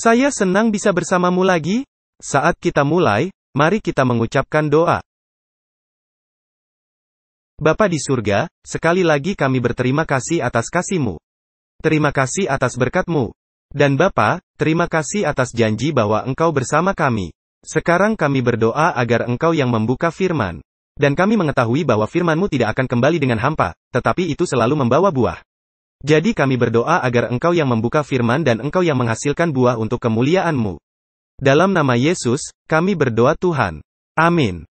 Saya senang bisa bersamamu lagi. Saat kita mulai, mari kita mengucapkan doa. Bapa di surga, sekali lagi kami berterima kasih atas kasihmu, Terima kasih atas berkatmu, Dan Bapa, terima kasih atas janji bahwa Engkau bersama kami. Sekarang kami berdoa agar Engkau yang membuka firman. Dan kami mengetahui bahwa Firmanmu tidak akan kembali dengan hampa, tetapi itu selalu membawa buah. Jadi kami berdoa agar engkau yang membuka firman dan engkau yang menghasilkan buah untuk kemuliaanMu. Dalam nama Yesus, kami berdoa Tuhan. Amin.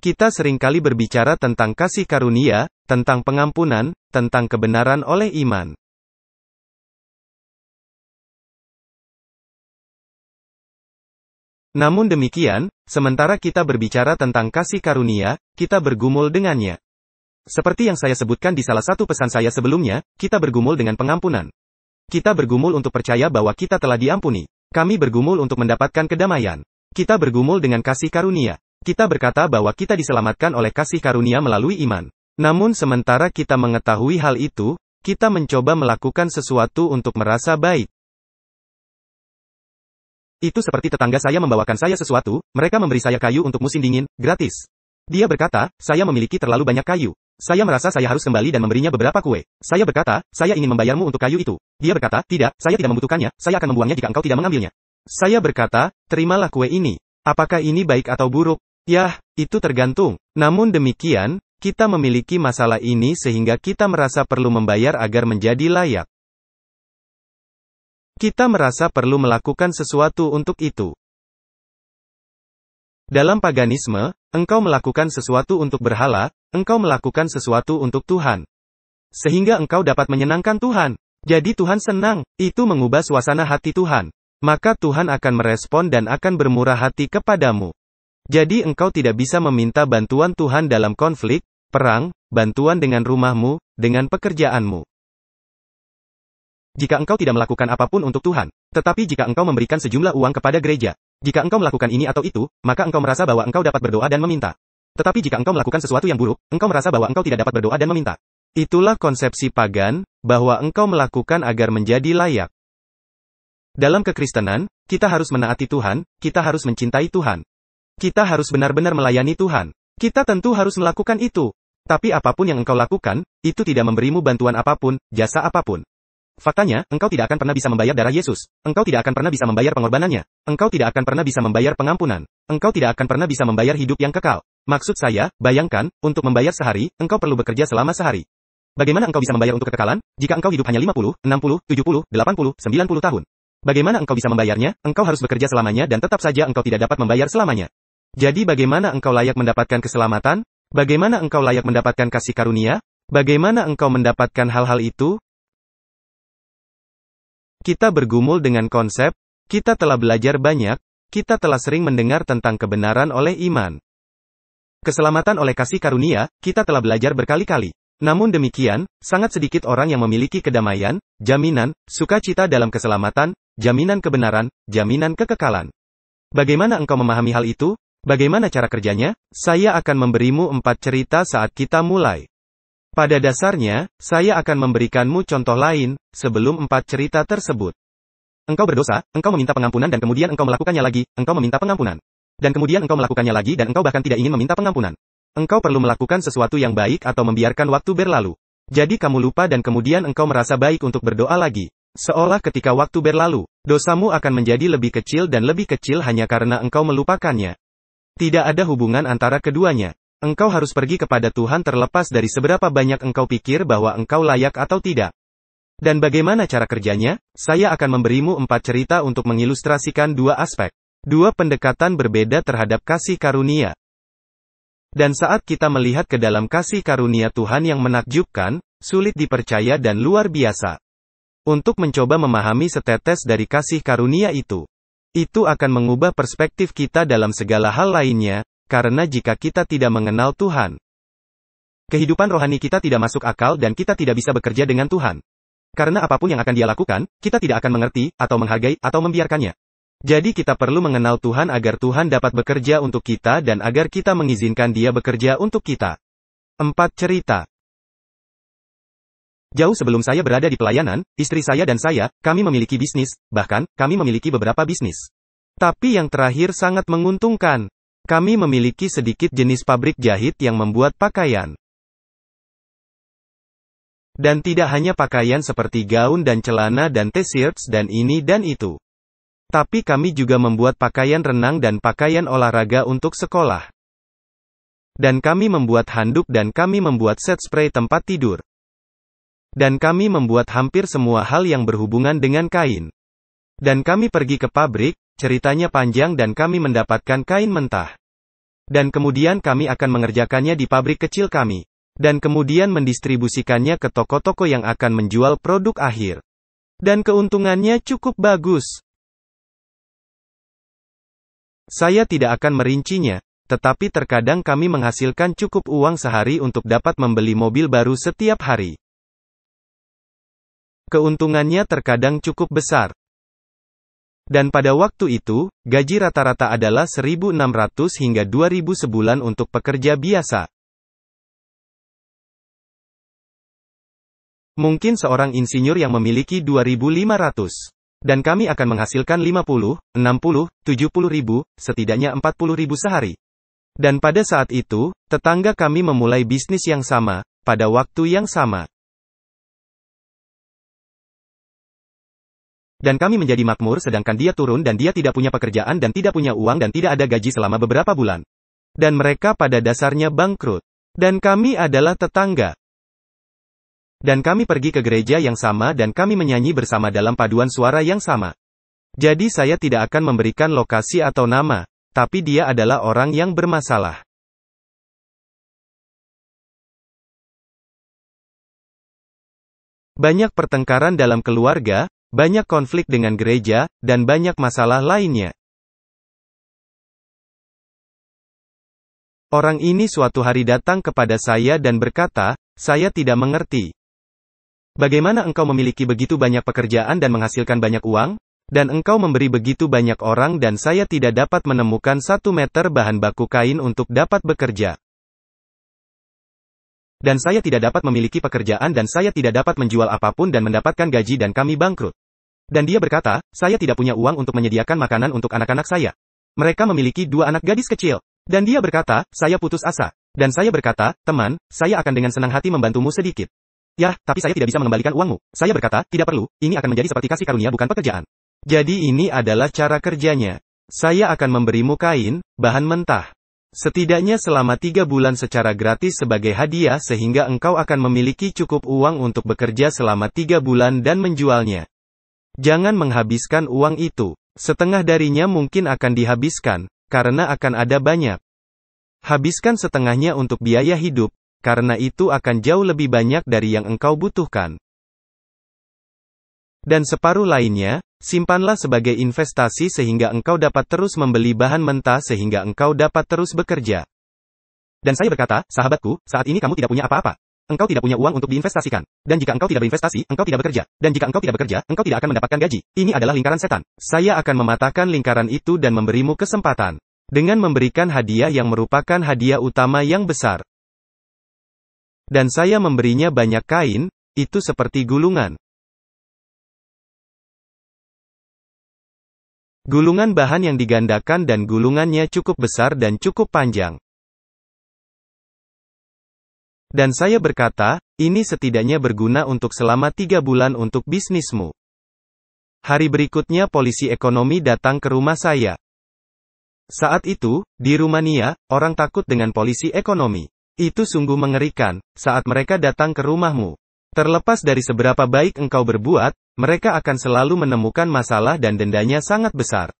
Kita seringkali berbicara tentang kasih karunia, tentang pengampunan, tentang kebenaran oleh iman. Namun demikian, sementara kita berbicara tentang kasih karunia, kita bergumul dengannya. Seperti yang saya sebutkan di salah satu pesan saya sebelumnya, kita bergumul dengan pengampunan. Kita bergumul untuk percaya bahwa kita telah diampuni. Kami bergumul untuk mendapatkan kedamaian. Kita bergumul dengan kasih karunia. Kita berkata bahwa kita diselamatkan oleh kasih karunia melalui iman. Namun sementara kita mengetahui hal itu, kita mencoba melakukan sesuatu untuk merasa baik. Itu seperti tetangga saya membawakan saya sesuatu, mereka memberi saya kayu untuk musim dingin, gratis. Dia berkata, saya memiliki terlalu banyak kayu. Saya merasa saya harus kembali dan memberinya beberapa kue. Saya berkata, saya ingin membayarmu untuk kayu itu. Dia berkata, tidak, saya tidak membutuhkannya, saya akan membuangnya jika engkau tidak mengambilnya. Saya berkata, terimalah kue ini. Apakah ini baik atau buruk? Yah, itu tergantung. Namun demikian, kita memiliki masalah ini sehingga kita merasa perlu membayar agar menjadi layak. Kita merasa perlu melakukan sesuatu untuk itu. Dalam paganisme, engkau melakukan sesuatu untuk berhala, engkau melakukan sesuatu untuk Tuhan. Sehingga engkau dapat menyenangkan Tuhan. Jadi Tuhan senang, itu mengubah suasana hati Tuhan. Maka Tuhan akan merespon dan akan bermurah hati kepadamu. Jadi engkau tidak bisa meminta bantuan Tuhan dalam konflik, perang, bantuan dengan rumahmu, dengan pekerjaanmu. Jika engkau tidak melakukan apapun untuk Tuhan, tetapi jika engkau memberikan sejumlah uang kepada gereja, jika engkau melakukan ini atau itu, maka engkau merasa bahwa engkau dapat berdoa dan meminta. Tetapi jika engkau melakukan sesuatu yang buruk, engkau merasa bahwa engkau tidak dapat berdoa dan meminta. Itulah konsepsi pagan, bahwa engkau melakukan agar menjadi layak. Dalam kekristenan, kita harus menaati Tuhan, kita harus mencintai Tuhan. Kita harus benar-benar melayani Tuhan. Kita tentu harus melakukan itu. Tapi apapun yang engkau lakukan, itu tidak memberimu bantuan apapun, jasa apapun. Faktanya, engkau tidak akan pernah bisa membayar darah Yesus. Engkau tidak akan pernah bisa membayar pengorbanannya. Engkau tidak akan pernah bisa membayar pengampunan. Engkau tidak akan pernah bisa membayar hidup yang kekal. Maksud saya, bayangkan, untuk membayar sehari, engkau perlu bekerja selama sehari. Bagaimana engkau bisa membayar untuk kekekalan, jika engkau hidup hanya 50, 60, 70, 80, 90 tahun? Bagaimana engkau bisa membayarnya, engkau harus bekerja selamanya dan tetap saja engkau tidak dapat membayar selamanya. Jadi bagaimana engkau layak mendapatkan keselamatan? Bagaimana engkau layak mendapatkan kasih karunia? Bagaimana engkau mendapatkan hal-hal itu? Kita bergumul dengan konsep, kita telah belajar banyak, kita telah sering mendengar tentang kebenaran oleh iman. Keselamatan oleh kasih karunia, kita telah belajar berkali-kali. Namun demikian, sangat sedikit orang yang memiliki kedamaian, jaminan, sukacita dalam keselamatan, jaminan kebenaran, jaminan kekekalan. Bagaimana engkau memahami hal itu? Bagaimana cara kerjanya? Saya akan memberimu empat cerita saat kita mulai. Pada dasarnya, saya akan memberikanmu contoh lain, sebelum empat cerita tersebut. Engkau berdosa, engkau meminta pengampunan dan kemudian engkau melakukannya lagi, engkau meminta pengampunan. Dan kemudian engkau melakukannya lagi dan engkau bahkan tidak ingin meminta pengampunan. Engkau perlu melakukan sesuatu yang baik atau membiarkan waktu berlalu. Jadi kamu lupa dan kemudian engkau merasa baik untuk berdoa lagi. Seolah ketika waktu berlalu, dosamu akan menjadi lebih kecil dan lebih kecil hanya karena engkau melupakannya. Tidak ada hubungan antara keduanya. Engkau harus pergi kepada Tuhan terlepas dari seberapa banyak engkau pikir bahwa engkau layak atau tidak. Dan bagaimana cara kerjanya? Saya akan memberimu empat cerita untuk mengilustrasikan dua aspek. Dua pendekatan berbeda terhadap kasih karunia. Dan saat kita melihat ke dalam kasih karunia Tuhan yang menakjubkan, sulit dipercaya dan luar biasa. Untuk mencoba memahami setetes dari kasih karunia itu. Itu akan mengubah perspektif kita dalam segala hal lainnya, karena jika kita tidak mengenal Tuhan, kehidupan rohani kita tidak masuk akal dan kita tidak bisa bekerja dengan Tuhan. Karena apapun yang akan dia lakukan, kita tidak akan mengerti, atau menghargai, atau membiarkannya. Jadi kita perlu mengenal Tuhan agar Tuhan dapat bekerja untuk kita dan agar kita mengizinkan dia bekerja untuk kita. Empat Cerita Jauh sebelum saya berada di pelayanan, istri saya dan saya, kami memiliki bisnis, bahkan, kami memiliki beberapa bisnis. Tapi yang terakhir sangat menguntungkan. Kami memiliki sedikit jenis pabrik jahit yang membuat pakaian. Dan tidak hanya pakaian seperti gaun dan celana dan t-shirts dan ini dan itu. Tapi kami juga membuat pakaian renang dan pakaian olahraga untuk sekolah. Dan kami membuat handuk dan kami membuat set spray tempat tidur. Dan kami membuat hampir semua hal yang berhubungan dengan kain. Dan kami pergi ke pabrik, ceritanya panjang dan kami mendapatkan kain mentah. Dan kemudian kami akan mengerjakannya di pabrik kecil kami. Dan kemudian mendistribusikannya ke toko-toko yang akan menjual produk akhir. Dan keuntungannya cukup bagus. Saya tidak akan merincinya, tetapi terkadang kami menghasilkan cukup uang sehari untuk dapat membeli mobil baru setiap hari. Keuntungannya terkadang cukup besar, dan pada waktu itu, gaji rata-rata adalah 1.600 hingga 2.000 sebulan untuk pekerja biasa. Mungkin seorang insinyur yang memiliki 2.500. Dan kami akan menghasilkan 50, 60, 70 ribu, setidaknya 40 ribu sehari. Dan pada saat itu, tetangga kami memulai bisnis yang sama, pada waktu yang sama. Dan kami menjadi makmur sedangkan dia turun dan dia tidak punya pekerjaan dan tidak punya uang dan tidak ada gaji selama beberapa bulan. Dan mereka pada dasarnya bangkrut. Dan kami adalah tetangga. Dan kami pergi ke gereja yang sama dan kami menyanyi bersama dalam paduan suara yang sama. Jadi saya tidak akan memberikan lokasi atau nama, tapi dia adalah orang yang bermasalah. Banyak pertengkaran dalam keluarga, banyak konflik dengan gereja, dan banyak masalah lainnya. Orang ini suatu hari datang kepada saya dan berkata, "Saya tidak mengerti. Bagaimana engkau memiliki begitu banyak pekerjaan dan menghasilkan banyak uang, dan engkau memberi begitu banyak orang, dan saya tidak dapat menemukan satu meter bahan baku kain untuk dapat bekerja?" Dan saya tidak dapat memiliki pekerjaan dan saya tidak dapat menjual apapun dan mendapatkan gaji dan kami bangkrut. Dan dia berkata, saya tidak punya uang untuk menyediakan makanan untuk anak-anak saya. Mereka memiliki dua anak gadis kecil. Dan dia berkata, saya putus asa. Dan saya berkata, teman, saya akan dengan senang hati membantumu sedikit. Yah, tapi saya tidak bisa mengembalikan uangmu. Saya berkata, tidak perlu, ini akan menjadi seperti kasih karunia bukan pekerjaan. Jadi ini adalah cara kerjanya. Saya akan memberimu kain, bahan mentah. Setidaknya selama tiga bulan secara gratis sebagai hadiah sehingga engkau akan memiliki cukup uang untuk bekerja selama tiga bulan dan menjualnya. Jangan menghabiskan uang itu. Setengah darinya mungkin akan dihabiskan, karena akan ada banyak. Habiskan setengahnya untuk biaya hidup, karena itu akan jauh lebih banyak dari yang engkau butuhkan. Dan separuh lainnya, Simpanlah sebagai investasi sehingga engkau dapat terus membeli bahan mentah sehingga engkau dapat terus bekerja. Dan saya berkata, sahabatku, saat ini kamu tidak punya apa-apa. Engkau tidak punya uang untuk diinvestasikan. Dan jika engkau tidak berinvestasi, engkau tidak bekerja. Dan jika engkau tidak bekerja, engkau tidak akan mendapatkan gaji. Ini adalah lingkaran setan. Saya akan mematahkan lingkaran itu dan memberimu kesempatan. Dengan memberikan hadiah yang merupakan hadiah utama yang besar. Dan saya memberinya banyak kain, itu seperti gulungan. Gulungan bahan yang digandakan dan gulungannya cukup besar dan cukup panjang. Dan saya berkata, ini setidaknya berguna untuk selama tiga bulan untuk bisnismu. Hari berikutnya polisi ekonomi datang ke rumah saya. Saat itu, di Rumania, orang takut dengan polisi ekonomi. Itu sungguh mengerikan, saat mereka datang ke rumahmu. Terlepas dari seberapa baik engkau berbuat, mereka akan selalu menemukan masalah dan dendanya sangat besar.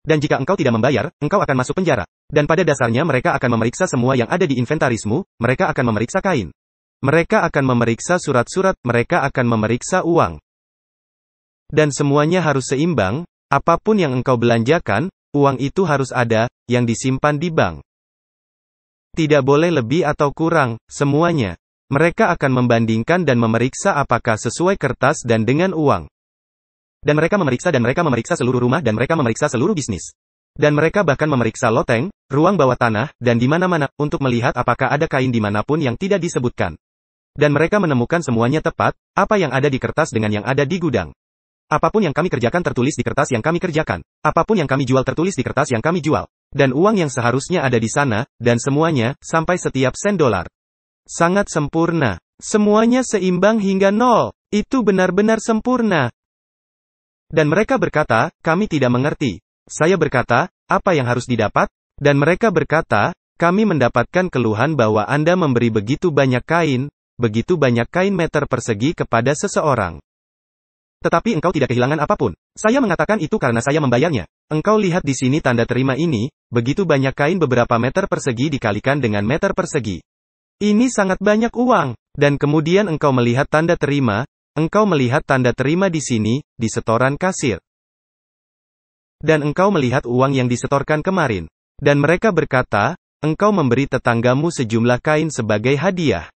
Dan jika engkau tidak membayar, engkau akan masuk penjara. Dan pada dasarnya mereka akan memeriksa semua yang ada di inventarismu, mereka akan memeriksa kain. Mereka akan memeriksa surat-surat, mereka akan memeriksa uang. Dan semuanya harus seimbang, apapun yang engkau belanjakan, uang itu harus ada, yang disimpan di bank. Tidak boleh lebih atau kurang, semuanya. Mereka akan membandingkan dan memeriksa apakah sesuai kertas dan dengan uang. Dan mereka memeriksa dan mereka memeriksa seluruh rumah dan mereka memeriksa seluruh bisnis. Dan mereka bahkan memeriksa loteng, ruang bawah tanah, dan di mana-mana, untuk melihat apakah ada kain di dimanapun yang tidak disebutkan. Dan mereka menemukan semuanya tepat, apa yang ada di kertas dengan yang ada di gudang. Apapun yang kami kerjakan tertulis di kertas yang kami kerjakan. Apapun yang kami jual tertulis di kertas yang kami jual. Dan uang yang seharusnya ada di sana, dan semuanya, sampai setiap sen dolar sangat sempurna. Semuanya seimbang hingga nol. Itu benar-benar sempurna. Dan mereka berkata, kami tidak mengerti. Saya berkata, apa yang harus didapat? Dan mereka berkata, kami mendapatkan keluhan bahwa Anda memberi begitu banyak kain, begitu banyak kain meter persegi kepada seseorang. Tetapi engkau tidak kehilangan apapun. Saya mengatakan itu karena saya membayarnya. Engkau lihat di sini tanda terima ini, begitu banyak kain beberapa meter persegi dikalikan dengan meter persegi. Ini sangat banyak uang, dan kemudian engkau melihat tanda terima, engkau melihat tanda terima di sini, di setoran kasir. Dan engkau melihat uang yang disetorkan kemarin. Dan mereka berkata, engkau memberi tetanggamu sejumlah kain sebagai hadiah.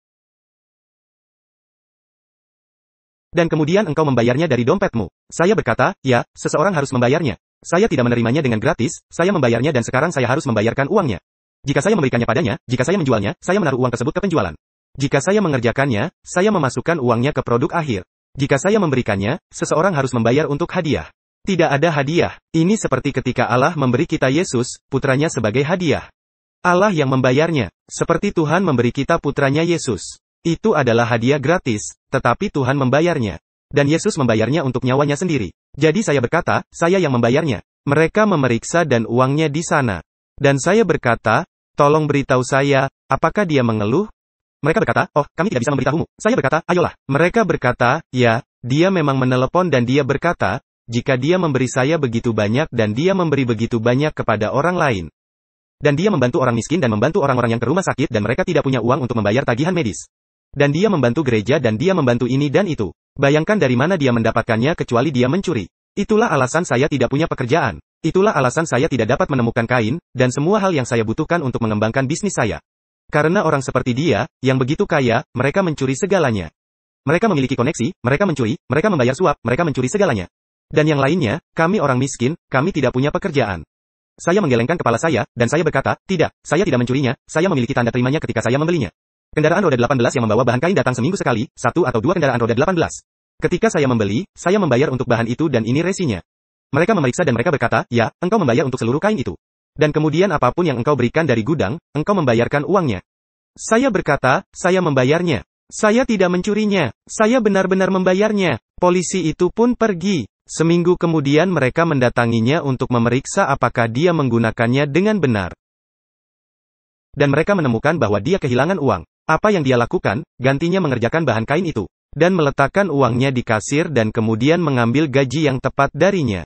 Dan kemudian engkau membayarnya dari dompetmu. Saya berkata, ya, seseorang harus membayarnya. Saya tidak menerimanya dengan gratis, saya membayarnya dan sekarang saya harus membayarkan uangnya. Jika saya memberikannya padanya, jika saya menjualnya, saya menaruh uang tersebut ke penjualan. Jika saya mengerjakannya, saya memasukkan uangnya ke produk akhir. Jika saya memberikannya, seseorang harus membayar untuk hadiah. Tidak ada hadiah. Ini seperti ketika Allah memberi kita Yesus, putranya sebagai hadiah. Allah yang membayarnya. Seperti Tuhan memberi kita putranya Yesus. Itu adalah hadiah gratis, tetapi Tuhan membayarnya. Dan Yesus membayarnya untuk nyawanya sendiri. Jadi saya berkata, saya yang membayarnya. Mereka memeriksa dan uangnya di sana. Dan saya berkata, Tolong beritahu saya, apakah dia mengeluh? Mereka berkata, oh, kami tidak bisa memberitahumu. Saya berkata, ayolah. Mereka berkata, ya, dia memang menelepon dan dia berkata, jika dia memberi saya begitu banyak dan dia memberi begitu banyak kepada orang lain. Dan dia membantu orang miskin dan membantu orang-orang yang ke rumah sakit dan mereka tidak punya uang untuk membayar tagihan medis. Dan dia membantu gereja dan dia membantu ini dan itu. Bayangkan dari mana dia mendapatkannya kecuali dia mencuri. Itulah alasan saya tidak punya pekerjaan. Itulah alasan saya tidak dapat menemukan kain, dan semua hal yang saya butuhkan untuk mengembangkan bisnis saya. Karena orang seperti dia, yang begitu kaya, mereka mencuri segalanya. Mereka memiliki koneksi, mereka mencuri, mereka membayar suap, mereka mencuri segalanya. Dan yang lainnya, kami orang miskin, kami tidak punya pekerjaan. Saya menggelengkan kepala saya, dan saya berkata, tidak, saya tidak mencurinya, saya memiliki tanda terimanya ketika saya membelinya. Kendaraan roda 18 yang membawa bahan kain datang seminggu sekali, satu atau dua kendaraan roda 18. Ketika saya membeli, saya membayar untuk bahan itu dan ini resinya. Mereka memeriksa dan mereka berkata, ya, engkau membayar untuk seluruh kain itu. Dan kemudian apapun yang engkau berikan dari gudang, engkau membayarkan uangnya. Saya berkata, saya membayarnya. Saya tidak mencurinya. Saya benar-benar membayarnya. Polisi itu pun pergi. Seminggu kemudian mereka mendatanginya untuk memeriksa apakah dia menggunakannya dengan benar. Dan mereka menemukan bahwa dia kehilangan uang. Apa yang dia lakukan, gantinya mengerjakan bahan kain itu. Dan meletakkan uangnya di kasir dan kemudian mengambil gaji yang tepat darinya.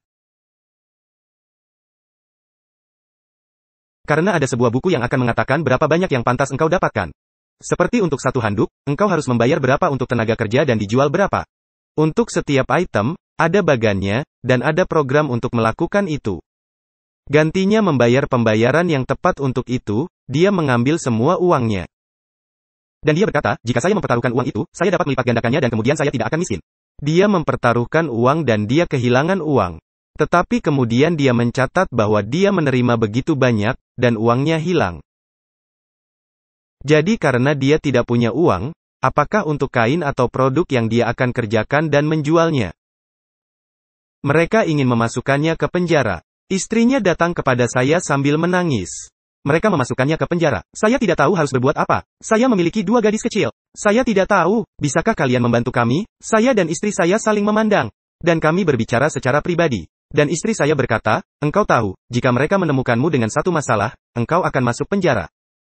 Karena ada sebuah buku yang akan mengatakan berapa banyak yang pantas engkau dapatkan. Seperti untuk satu handuk, engkau harus membayar berapa untuk tenaga kerja dan dijual berapa. Untuk setiap item, ada bagannya, dan ada program untuk melakukan itu. Gantinya membayar pembayaran yang tepat untuk itu, dia mengambil semua uangnya. Dan dia berkata, jika saya mempertaruhkan uang itu, saya dapat melipat gandakannya dan kemudian saya tidak akan miskin. Dia mempertaruhkan uang dan dia kehilangan uang. Tetapi kemudian dia mencatat bahwa dia menerima begitu banyak, dan uangnya hilang. Jadi karena dia tidak punya uang, apakah untuk kain atau produk yang dia akan kerjakan dan menjualnya? Mereka ingin memasukkannya ke penjara. Istrinya datang kepada saya sambil menangis. Mereka memasukkannya ke penjara. Saya tidak tahu harus berbuat apa. Saya memiliki dua gadis kecil. Saya tidak tahu, bisakah kalian membantu kami? Saya dan istri saya saling memandang. Dan kami berbicara secara pribadi. Dan istri saya berkata, engkau tahu, jika mereka menemukanmu dengan satu masalah, engkau akan masuk penjara.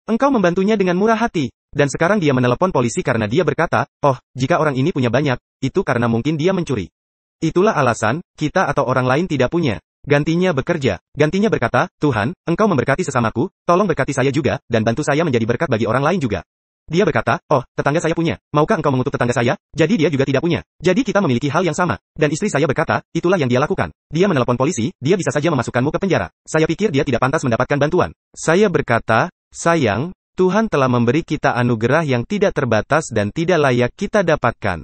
Engkau membantunya dengan murah hati, dan sekarang dia menelepon polisi karena dia berkata, oh, jika orang ini punya banyak, itu karena mungkin dia mencuri. Itulah alasan, kita atau orang lain tidak punya. Gantinya bekerja. Gantinya berkata, Tuhan, engkau memberkati sesamaku, tolong berkati saya juga, dan bantu saya menjadi berkat bagi orang lain juga. Dia berkata, oh, tetangga saya punya. Maukah engkau mengutuk tetangga saya? Jadi dia juga tidak punya. Jadi kita memiliki hal yang sama. Dan istri saya berkata, itulah yang dia lakukan. Dia menelpon polisi, dia bisa saja memasukkanmu ke penjara. Saya pikir dia tidak pantas mendapatkan bantuan. Saya berkata, sayang, Tuhan telah memberi kita anugerah yang tidak terbatas dan tidak layak kita dapatkan.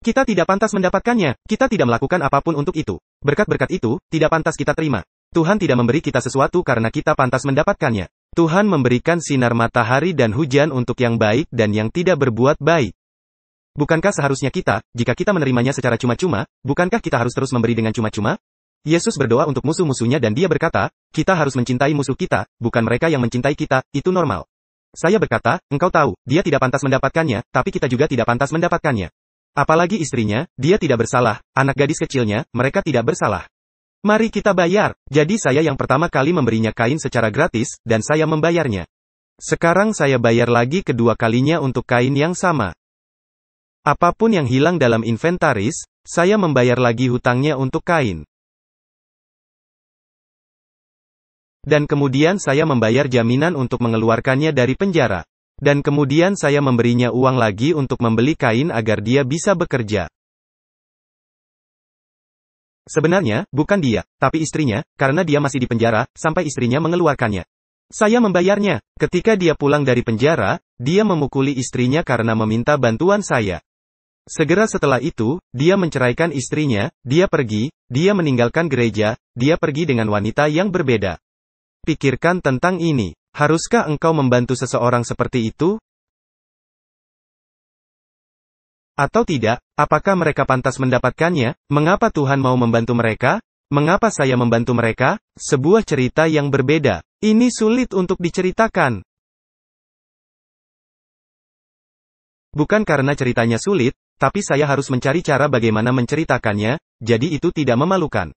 Kita tidak pantas mendapatkannya, kita tidak melakukan apapun untuk itu. Berkat-berkat itu, tidak pantas kita terima. Tuhan tidak memberi kita sesuatu karena kita pantas mendapatkannya. Tuhan memberikan sinar matahari dan hujan untuk yang baik dan yang tidak berbuat baik. Bukankah seharusnya kita, jika kita menerimanya secara cuma-cuma, bukankah kita harus terus memberi dengan cuma-cuma? Yesus berdoa untuk musuh-musuhnya dan dia berkata, kita harus mencintai musuh kita, bukan mereka yang mencintai kita, itu normal. Saya berkata, engkau tahu, dia tidak pantas mendapatkannya, tapi kita juga tidak pantas mendapatkannya. Apalagi istrinya, dia tidak bersalah, anak gadis kecilnya, mereka tidak bersalah. Mari kita bayar. Jadi saya yang pertama kali memberinya kain secara gratis, dan saya membayarnya. Sekarang saya bayar lagi kedua kalinya untuk kain yang sama. Apapun yang hilang dalam inventaris, saya membayar lagi hutangnya untuk kain. Dan kemudian saya membayar jaminan untuk mengeluarkannya dari penjara. Dan kemudian saya memberinya uang lagi untuk membeli kain agar dia bisa bekerja. Sebenarnya, bukan dia, tapi istrinya, karena dia masih di penjara, sampai istrinya mengeluarkannya. Saya membayarnya. Ketika dia pulang dari penjara, dia memukuli istrinya karena meminta bantuan saya. Segera setelah itu, dia menceraikan istrinya, dia pergi, dia meninggalkan gereja, dia pergi dengan wanita yang berbeda. Pikirkan tentang ini. Haruskah engkau membantu seseorang seperti itu? Atau tidak, apakah mereka pantas mendapatkannya? Mengapa Tuhan mau membantu mereka? Mengapa saya membantu mereka? Sebuah cerita yang berbeda. Ini sulit untuk diceritakan. Bukan karena ceritanya sulit, tapi saya harus mencari cara bagaimana menceritakannya, jadi itu tidak memalukan.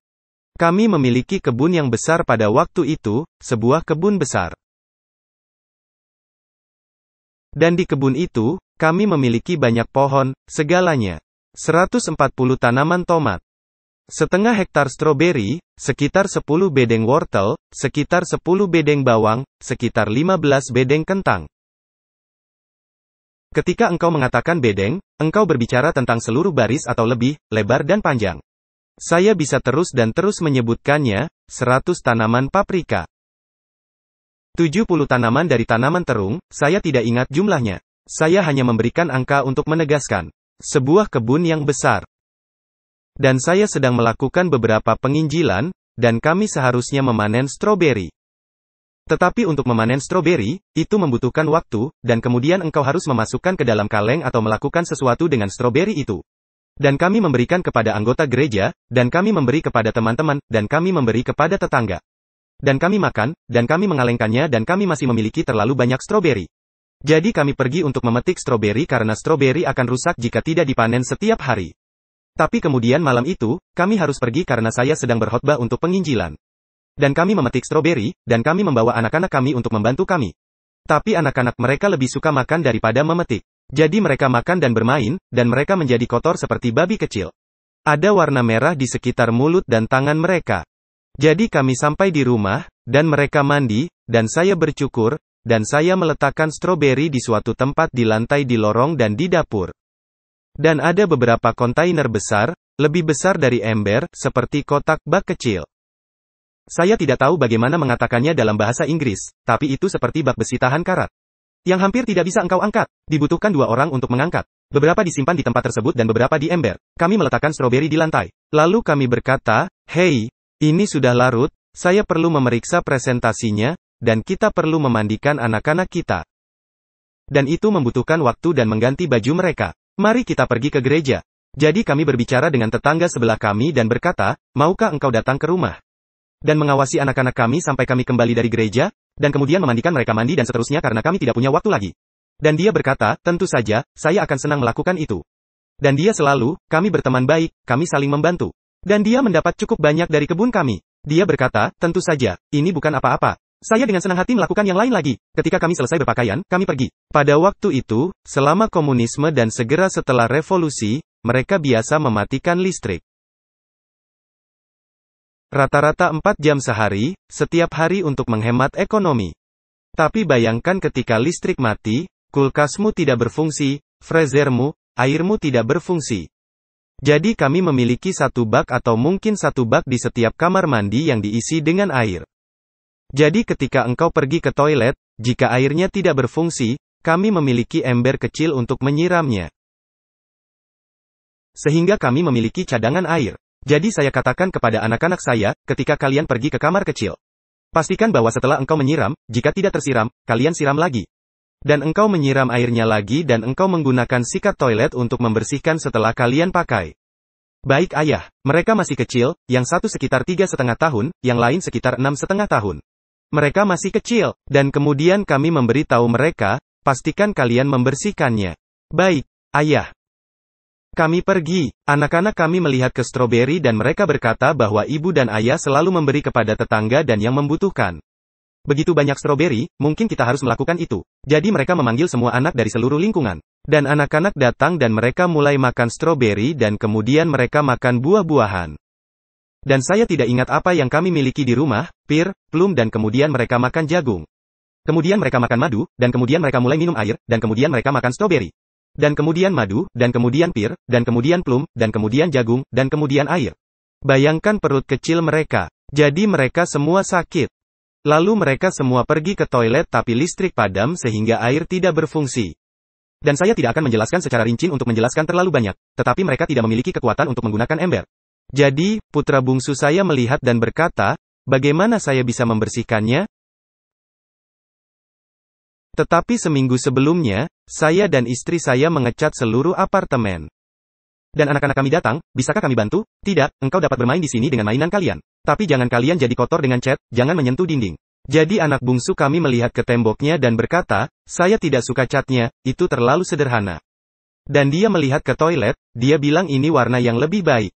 Kami memiliki kebun yang besar pada waktu itu, sebuah kebun besar. Dan di kebun itu, kami memiliki banyak pohon, segalanya. 140 tanaman tomat. Setengah hektar stroberi, sekitar 10 bedeng wortel, sekitar 10 bedeng bawang, sekitar 15 bedeng kentang. Ketika engkau mengatakan bedeng, engkau berbicara tentang seluruh baris atau lebih, lebar dan panjang. Saya bisa terus dan terus menyebutkannya, 100 tanaman paprika. 70 tanaman dari tanaman terung, saya tidak ingat jumlahnya. Saya hanya memberikan angka untuk menegaskan. Sebuah kebun yang besar. Dan saya sedang melakukan beberapa penginjilan, dan kami seharusnya memanen stroberi. Tetapi untuk memanen stroberi, itu membutuhkan waktu, dan kemudian engkau harus memasukkan ke dalam kaleng atau melakukan sesuatu dengan stroberi itu. Dan kami memberikan kepada anggota gereja, dan kami memberi kepada teman-teman, dan kami memberi kepada tetangga. Dan kami makan, dan kami mengalengkannya dan kami masih memiliki terlalu banyak stroberi. Jadi kami pergi untuk memetik stroberi karena stroberi akan rusak jika tidak dipanen setiap hari. Tapi kemudian malam itu, kami harus pergi karena saya sedang berkhotbah untuk penginjilan. Dan kami memetik stroberi, dan kami membawa anak-anak kami untuk membantu kami. Tapi anak-anak mereka lebih suka makan daripada memetik. Jadi mereka makan dan bermain, dan mereka menjadi kotor seperti babi kecil. Ada warna merah di sekitar mulut dan tangan mereka. Jadi kami sampai di rumah, dan mereka mandi, dan saya bercukur, dan saya meletakkan stroberi di suatu tempat di lantai di lorong dan di dapur. Dan ada beberapa kontainer besar, lebih besar dari ember, seperti kotak bak kecil. Saya tidak tahu bagaimana mengatakannya dalam bahasa Inggris, tapi itu seperti bak besi tahan karat. Yang hampir tidak bisa engkau angkat. Dibutuhkan dua orang untuk mengangkat. Beberapa disimpan di tempat tersebut dan beberapa di ember. Kami meletakkan stroberi di lantai. Lalu kami berkata, Hei, ini sudah larut, saya perlu memeriksa presentasinya, dan kita perlu memandikan anak-anak kita. Dan itu membutuhkan waktu dan mengganti baju mereka. Mari kita pergi ke gereja. Jadi kami berbicara dengan tetangga sebelah kami dan berkata, maukah engkau datang ke rumah? Dan mengawasi anak-anak kami sampai kami kembali dari gereja, dan kemudian memandikan mereka mandi dan seterusnya karena kami tidak punya waktu lagi. Dan dia berkata, tentu saja, saya akan senang melakukan itu. Dan dia selalu, kami berteman baik, kami saling membantu. Dan dia mendapat cukup banyak dari kebun kami. Dia berkata, tentu saja, ini bukan apa-apa. Saya dengan senang hati melakukan yang lain lagi. Ketika kami selesai berpakaian, kami pergi. Pada waktu itu, selama komunisme dan segera setelah revolusi, mereka biasa mematikan listrik. Rata-rata 4 jam sehari, setiap hari untuk menghemat ekonomi. Tapi bayangkan ketika listrik mati, kulkasmu tidak berfungsi, freezermu, airmu tidak berfungsi. Jadi kami memiliki satu bak atau mungkin satu bak di setiap kamar mandi yang diisi dengan air. Jadi ketika engkau pergi ke toilet, jika airnya tidak berfungsi, kami memiliki ember kecil untuk menyiramnya. Sehingga kami memiliki cadangan air. Jadi saya katakan kepada anak-anak saya, ketika kalian pergi ke kamar kecil. Pastikan bahwa setelah engkau menyiram, jika tidak tersiram, kalian siram lagi. Dan engkau menyiram airnya lagi dan engkau menggunakan sikat toilet untuk membersihkan setelah kalian pakai. Baik ayah, mereka masih kecil, yang satu sekitar tiga setengah tahun, yang lain sekitar enam setengah tahun. Mereka masih kecil, dan kemudian kami memberi tahu mereka, pastikan kalian membersihkannya. Baik, ayah. Kami pergi, anak-anak kami melihat ke stroberi dan mereka berkata bahwa ibu dan ayah selalu memberi kepada tetangga dan yang membutuhkan. Begitu banyak stroberi, mungkin kita harus melakukan itu. Jadi mereka memanggil semua anak dari seluruh lingkungan. Dan anak-anak datang dan mereka mulai makan stroberi dan kemudian mereka makan buah-buahan. Dan saya tidak ingat apa yang kami miliki di rumah, pir, plum dan kemudian mereka makan jagung. Kemudian mereka makan madu, dan kemudian mereka mulai minum air, dan kemudian mereka makan stroberi. Dan kemudian madu, dan kemudian pir, dan kemudian plum, dan kemudian jagung, dan kemudian air. Bayangkan perut kecil mereka. Jadi mereka semua sakit. Lalu mereka semua pergi ke toilet tapi listrik padam sehingga air tidak berfungsi. Dan saya tidak akan menjelaskan secara rinci untuk menjelaskan terlalu banyak, tetapi mereka tidak memiliki kekuatan untuk menggunakan ember. Jadi, putra bungsu saya melihat dan berkata, bagaimana saya bisa membersihkannya? Tetapi seminggu sebelumnya, saya dan istri saya mengecat seluruh apartemen. Dan anak-anak kami datang, bisakah kami bantu? Tidak, engkau dapat bermain di sini dengan mainan kalian. Tapi jangan kalian jadi kotor dengan cat, jangan menyentuh dinding. Jadi anak bungsu kami melihat ke temboknya dan berkata, saya tidak suka catnya, itu terlalu sederhana. Dan dia melihat ke toilet, dia bilang ini warna yang lebih baik.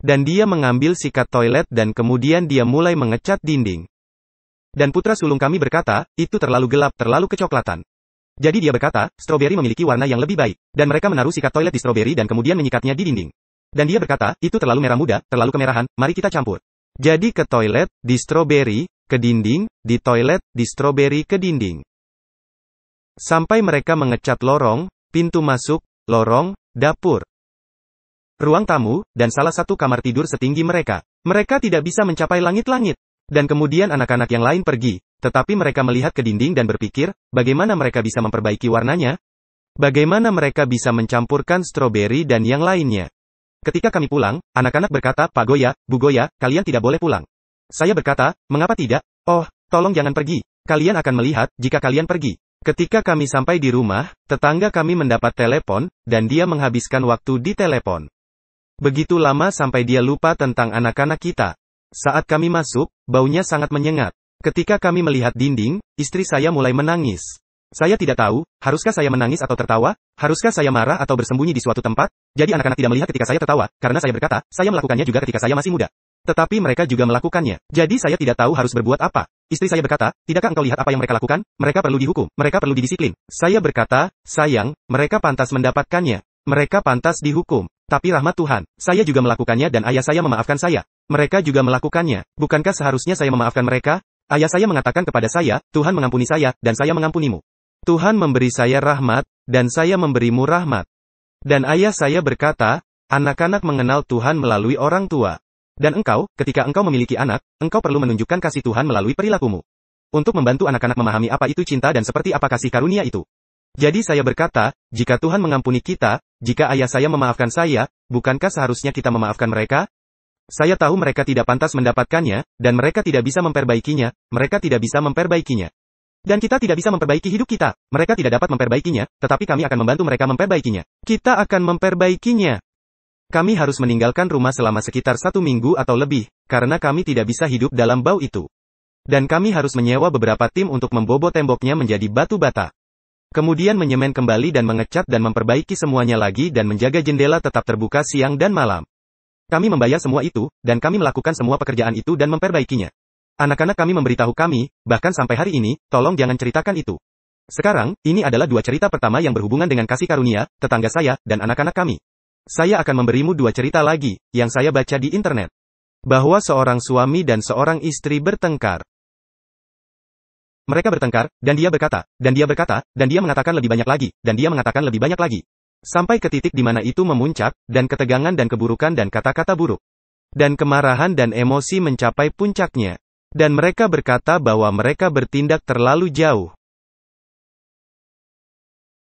Dan dia mengambil sikat toilet dan kemudian dia mulai mengecat dinding. Dan putra sulung kami berkata, itu terlalu gelap, terlalu kecoklatan. Jadi dia berkata, stroberi memiliki warna yang lebih baik, dan mereka menaruh sikat toilet di stroberi dan kemudian menyikatnya di dinding. Dan dia berkata, itu terlalu merah muda, terlalu kemerahan, mari kita campur. Jadi ke toilet, di strawberry, ke dinding, di toilet, di strawberry ke dinding. Sampai mereka mengecat lorong, pintu masuk, lorong, dapur, ruang tamu, dan salah satu kamar tidur setinggi mereka. Mereka tidak bisa mencapai langit-langit. Dan kemudian anak-anak yang lain pergi, tetapi mereka melihat ke dinding dan berpikir, bagaimana mereka bisa memperbaiki warnanya? Bagaimana mereka bisa mencampurkan stroberi dan yang lainnya? Ketika kami pulang, anak-anak berkata, Pak Goya, Bu Goya, kalian tidak boleh pulang. Saya berkata, mengapa tidak? Oh, tolong jangan pergi. Kalian akan melihat, jika kalian pergi. Ketika kami sampai di rumah, tetangga kami mendapat telepon, dan dia menghabiskan waktu di telepon. Begitu lama sampai dia lupa tentang anak-anak kita. Saat kami masuk, baunya sangat menyengat. Ketika kami melihat dinding, istri saya mulai menangis. Saya tidak tahu, haruskah saya menangis atau tertawa? Haruskah saya marah atau bersembunyi di suatu tempat? Jadi anak-anak tidak melihat ketika saya tertawa, karena saya berkata, saya melakukannya juga ketika saya masih muda. Tetapi mereka juga melakukannya. Jadi saya tidak tahu harus berbuat apa. Istri saya berkata, tidakkah engkau lihat apa yang mereka lakukan? Mereka perlu dihukum, mereka perlu didisiplin. Saya berkata, sayang, mereka pantas mendapatkannya. Mereka pantas dihukum. Tapi rahmat Tuhan, saya juga melakukannya dan ayah saya memaafkan saya. Mereka juga melakukannya. Bukankah seharusnya saya memaafkan mereka? Ayah saya mengatakan kepada saya, Tuhan mengampuni saya, dan saya mengampunimu. Tuhan memberi saya rahmat, dan saya memberimu rahmat. Dan ayah saya berkata, anak-anak mengenal Tuhan melalui orang tua. Dan engkau, ketika engkau memiliki anak, engkau perlu menunjukkan kasih Tuhan melalui perilakumu. Untuk membantu anak-anak memahami apa itu cinta dan seperti apa kasih karunia itu. Jadi saya berkata, jika Tuhan mengampuni kita, jika ayah saya memaafkan saya, bukankah seharusnya kita memaafkan mereka? Saya tahu mereka tidak pantas mendapatkannya, dan mereka tidak bisa memperbaikinya, mereka tidak bisa memperbaikinya. Dan kita tidak bisa memperbaiki hidup kita. Mereka tidak dapat memperbaikinya, tetapi kami akan membantu mereka memperbaikinya. Kita akan memperbaikinya. Kami harus meninggalkan rumah selama sekitar satu minggu atau lebih, karena kami tidak bisa hidup dalam bau itu. Dan kami harus menyewa beberapa tim untuk membobo temboknya menjadi batu bata. Kemudian menyemen kembali dan mengecat dan memperbaiki semuanya lagi dan menjaga jendela tetap terbuka siang dan malam. Kami membayar semua itu, dan kami melakukan semua pekerjaan itu dan memperbaikinya. Anak-anak kami memberitahu kami, bahkan sampai hari ini, tolong jangan ceritakan itu. Sekarang, ini adalah dua cerita pertama yang berhubungan dengan kasih karunia, tetangga saya, dan anak-anak kami. Saya akan memberimu dua cerita lagi, yang saya baca di internet. Bahwa seorang suami dan seorang istri bertengkar. Mereka bertengkar, dan dia berkata, dan dia berkata, dan dia mengatakan lebih banyak lagi, dan dia mengatakan lebih banyak lagi. Sampai ke titik di mana itu memuncak, dan ketegangan dan keburukan dan kata-kata buruk. Dan kemarahan dan emosi mencapai puncaknya. Dan mereka berkata bahwa mereka bertindak terlalu jauh.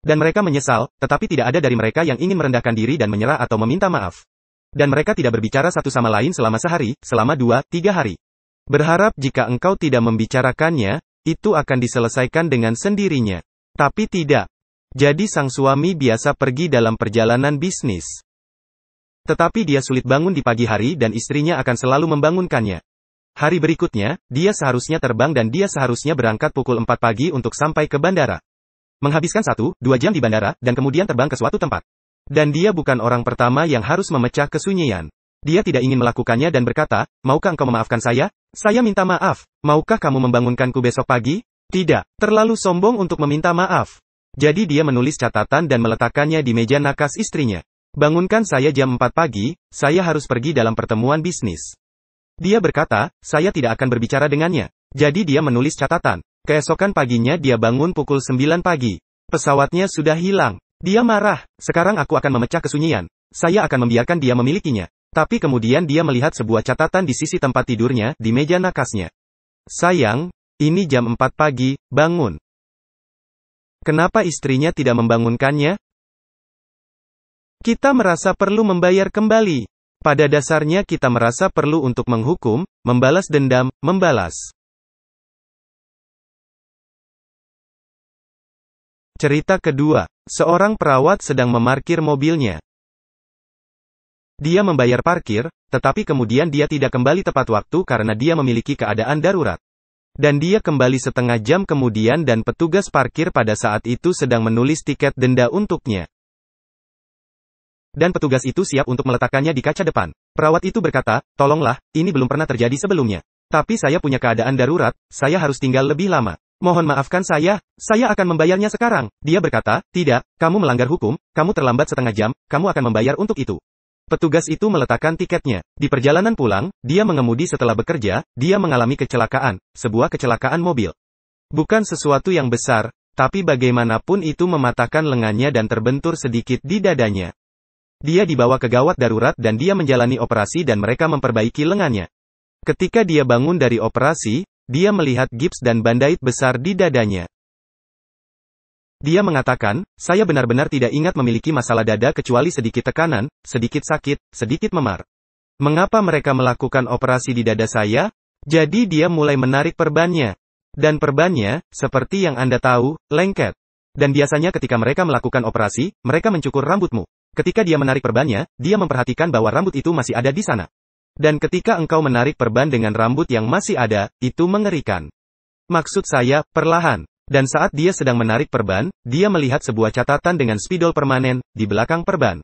Dan mereka menyesal, tetapi tidak ada dari mereka yang ingin merendahkan diri dan menyerah atau meminta maaf. Dan mereka tidak berbicara satu sama lain selama sehari, selama dua, tiga hari. Berharap jika engkau tidak membicarakannya, itu akan diselesaikan dengan sendirinya. Tapi tidak. Jadi sang suami biasa pergi dalam perjalanan bisnis. Tetapi dia sulit bangun di pagi hari dan istrinya akan selalu membangunkannya. Hari berikutnya, dia seharusnya terbang dan dia seharusnya berangkat pukul 4 pagi untuk sampai ke bandara. Menghabiskan satu, dua jam di bandara, dan kemudian terbang ke suatu tempat. Dan dia bukan orang pertama yang harus memecah kesunyian. Dia tidak ingin melakukannya dan berkata, maukah engkau memaafkan saya? Saya minta maaf. Maukah kamu membangunkanku besok pagi? Tidak, terlalu sombong untuk meminta maaf. Jadi dia menulis catatan dan meletakkannya di meja nakas istrinya. Bangunkan saya jam 4 pagi, saya harus pergi dalam pertemuan bisnis. Dia berkata, saya tidak akan berbicara dengannya. Jadi dia menulis catatan. Keesokan paginya dia bangun pukul 9 pagi. Pesawatnya sudah hilang. Dia marah, sekarang aku akan memecah kesunyian. Saya akan membiarkan dia memilikinya. Tapi kemudian dia melihat sebuah catatan di sisi tempat tidurnya, di meja nakasnya. Sayang, ini jam 4 pagi, bangun. Kenapa istrinya tidak membangunkannya? Kita merasa perlu membayar kembali. Pada dasarnya kita merasa perlu untuk menghukum, membalas dendam, membalas. Cerita kedua, seorang perawat sedang memarkir mobilnya. Dia membayar parkir, tetapi kemudian dia tidak kembali tepat waktu karena dia memiliki keadaan darurat. Dan dia kembali setengah jam kemudian dan petugas parkir pada saat itu sedang menulis tiket denda untuknya dan petugas itu siap untuk meletakkannya di kaca depan. Perawat itu berkata, tolonglah, ini belum pernah terjadi sebelumnya. Tapi saya punya keadaan darurat, saya harus tinggal lebih lama. Mohon maafkan saya, saya akan membayarnya sekarang. Dia berkata, tidak, kamu melanggar hukum, kamu terlambat setengah jam, kamu akan membayar untuk itu. Petugas itu meletakkan tiketnya. Di perjalanan pulang, dia mengemudi setelah bekerja, dia mengalami kecelakaan, sebuah kecelakaan mobil. Bukan sesuatu yang besar, tapi bagaimanapun itu mematahkan lengannya dan terbentur sedikit di dadanya. Dia dibawa ke gawat darurat dan dia menjalani operasi dan mereka memperbaiki lengannya. Ketika dia bangun dari operasi, dia melihat gips dan bandait besar di dadanya. Dia mengatakan, saya benar-benar tidak ingat memiliki masalah dada kecuali sedikit tekanan, sedikit sakit, sedikit memar. Mengapa mereka melakukan operasi di dada saya? Jadi dia mulai menarik perbannya. Dan perbannya, seperti yang Anda tahu, lengket. Dan biasanya ketika mereka melakukan operasi, mereka mencukur rambutmu. Ketika dia menarik perbannya, dia memperhatikan bahwa rambut itu masih ada di sana. Dan ketika engkau menarik perban dengan rambut yang masih ada, itu mengerikan. Maksud saya, perlahan. Dan saat dia sedang menarik perban, dia melihat sebuah catatan dengan spidol permanen, di belakang perban.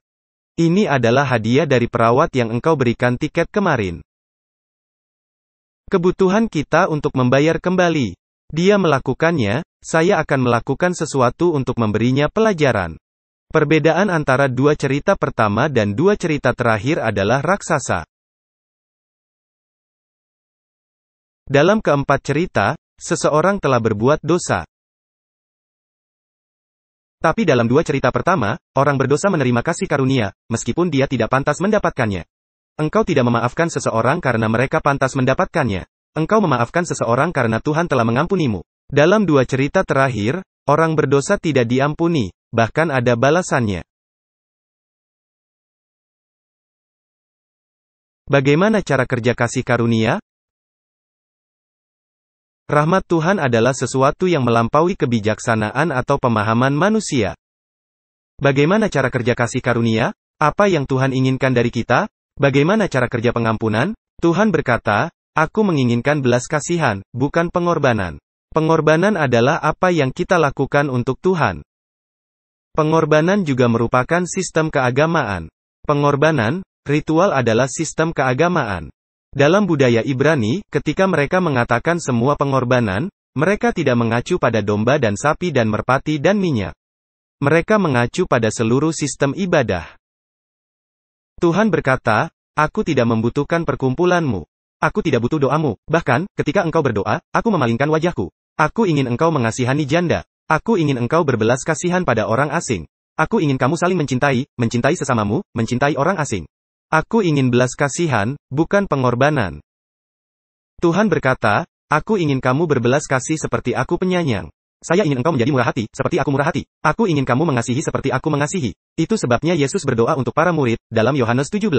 Ini adalah hadiah dari perawat yang engkau berikan tiket kemarin. Kebutuhan kita untuk membayar kembali. Dia melakukannya, saya akan melakukan sesuatu untuk memberinya pelajaran. Perbedaan antara dua cerita pertama dan dua cerita terakhir adalah raksasa. Dalam keempat cerita, seseorang telah berbuat dosa. Tapi dalam dua cerita pertama, orang berdosa menerima kasih karunia, meskipun dia tidak pantas mendapatkannya. Engkau tidak memaafkan seseorang karena mereka pantas mendapatkannya. Engkau memaafkan seseorang karena Tuhan telah mengampunimu. Dalam dua cerita terakhir, orang berdosa tidak diampuni, Bahkan ada balasannya. Bagaimana cara kerja kasih karunia? Rahmat Tuhan adalah sesuatu yang melampaui kebijaksanaan atau pemahaman manusia. Bagaimana cara kerja kasih karunia? Apa yang Tuhan inginkan dari kita? Bagaimana cara kerja pengampunan? Tuhan berkata, Aku menginginkan belas kasihan, bukan pengorbanan. Pengorbanan adalah apa yang kita lakukan untuk Tuhan. Pengorbanan juga merupakan sistem keagamaan. Pengorbanan, ritual adalah sistem keagamaan. Dalam budaya Ibrani, ketika mereka mengatakan semua pengorbanan, mereka tidak mengacu pada domba dan sapi dan merpati dan minyak. Mereka mengacu pada seluruh sistem ibadah. Tuhan berkata, Aku tidak membutuhkan perkumpulanmu. Aku tidak butuh doamu. Bahkan, ketika engkau berdoa, aku memalingkan wajahku. Aku ingin engkau mengasihani janda. Aku ingin engkau berbelas kasihan pada orang asing. Aku ingin kamu saling mencintai, mencintai sesamamu, mencintai orang asing. Aku ingin belas kasihan, bukan pengorbanan. Tuhan berkata, Aku ingin kamu berbelas kasih seperti aku penyayang. Saya ingin engkau menjadi murah hati, seperti aku murah hati. Aku ingin kamu mengasihi seperti aku mengasihi. Itu sebabnya Yesus berdoa untuk para murid, dalam Yohanes 17.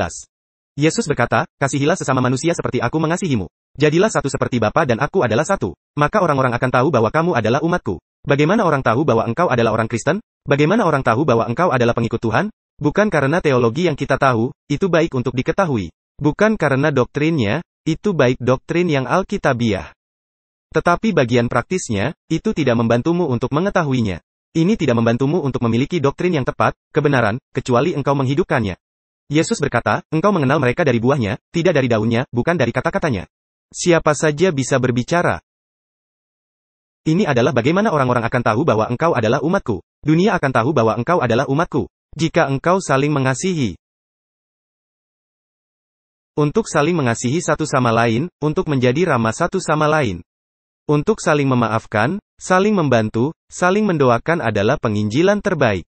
Yesus berkata, Kasihilah sesama manusia seperti aku mengasihimu. Jadilah satu seperti Bapa dan aku adalah satu. Maka orang-orang akan tahu bahwa kamu adalah umatku. Bagaimana orang tahu bahwa engkau adalah orang Kristen? Bagaimana orang tahu bahwa engkau adalah pengikut Tuhan? Bukan karena teologi yang kita tahu, itu baik untuk diketahui. Bukan karena doktrinnya, itu baik doktrin yang alkitabiah. Tetapi bagian praktisnya, itu tidak membantumu untuk mengetahuinya. Ini tidak membantumu untuk memiliki doktrin yang tepat, kebenaran, kecuali engkau menghidupkannya. Yesus berkata, engkau mengenal mereka dari buahnya, tidak dari daunnya, bukan dari kata-katanya. Siapa saja bisa berbicara, ini adalah bagaimana orang-orang akan tahu bahwa engkau adalah umatku. Dunia akan tahu bahwa engkau adalah umatku. Jika engkau saling mengasihi. Untuk saling mengasihi satu sama lain, untuk menjadi ramah satu sama lain. Untuk saling memaafkan, saling membantu, saling mendoakan adalah penginjilan terbaik.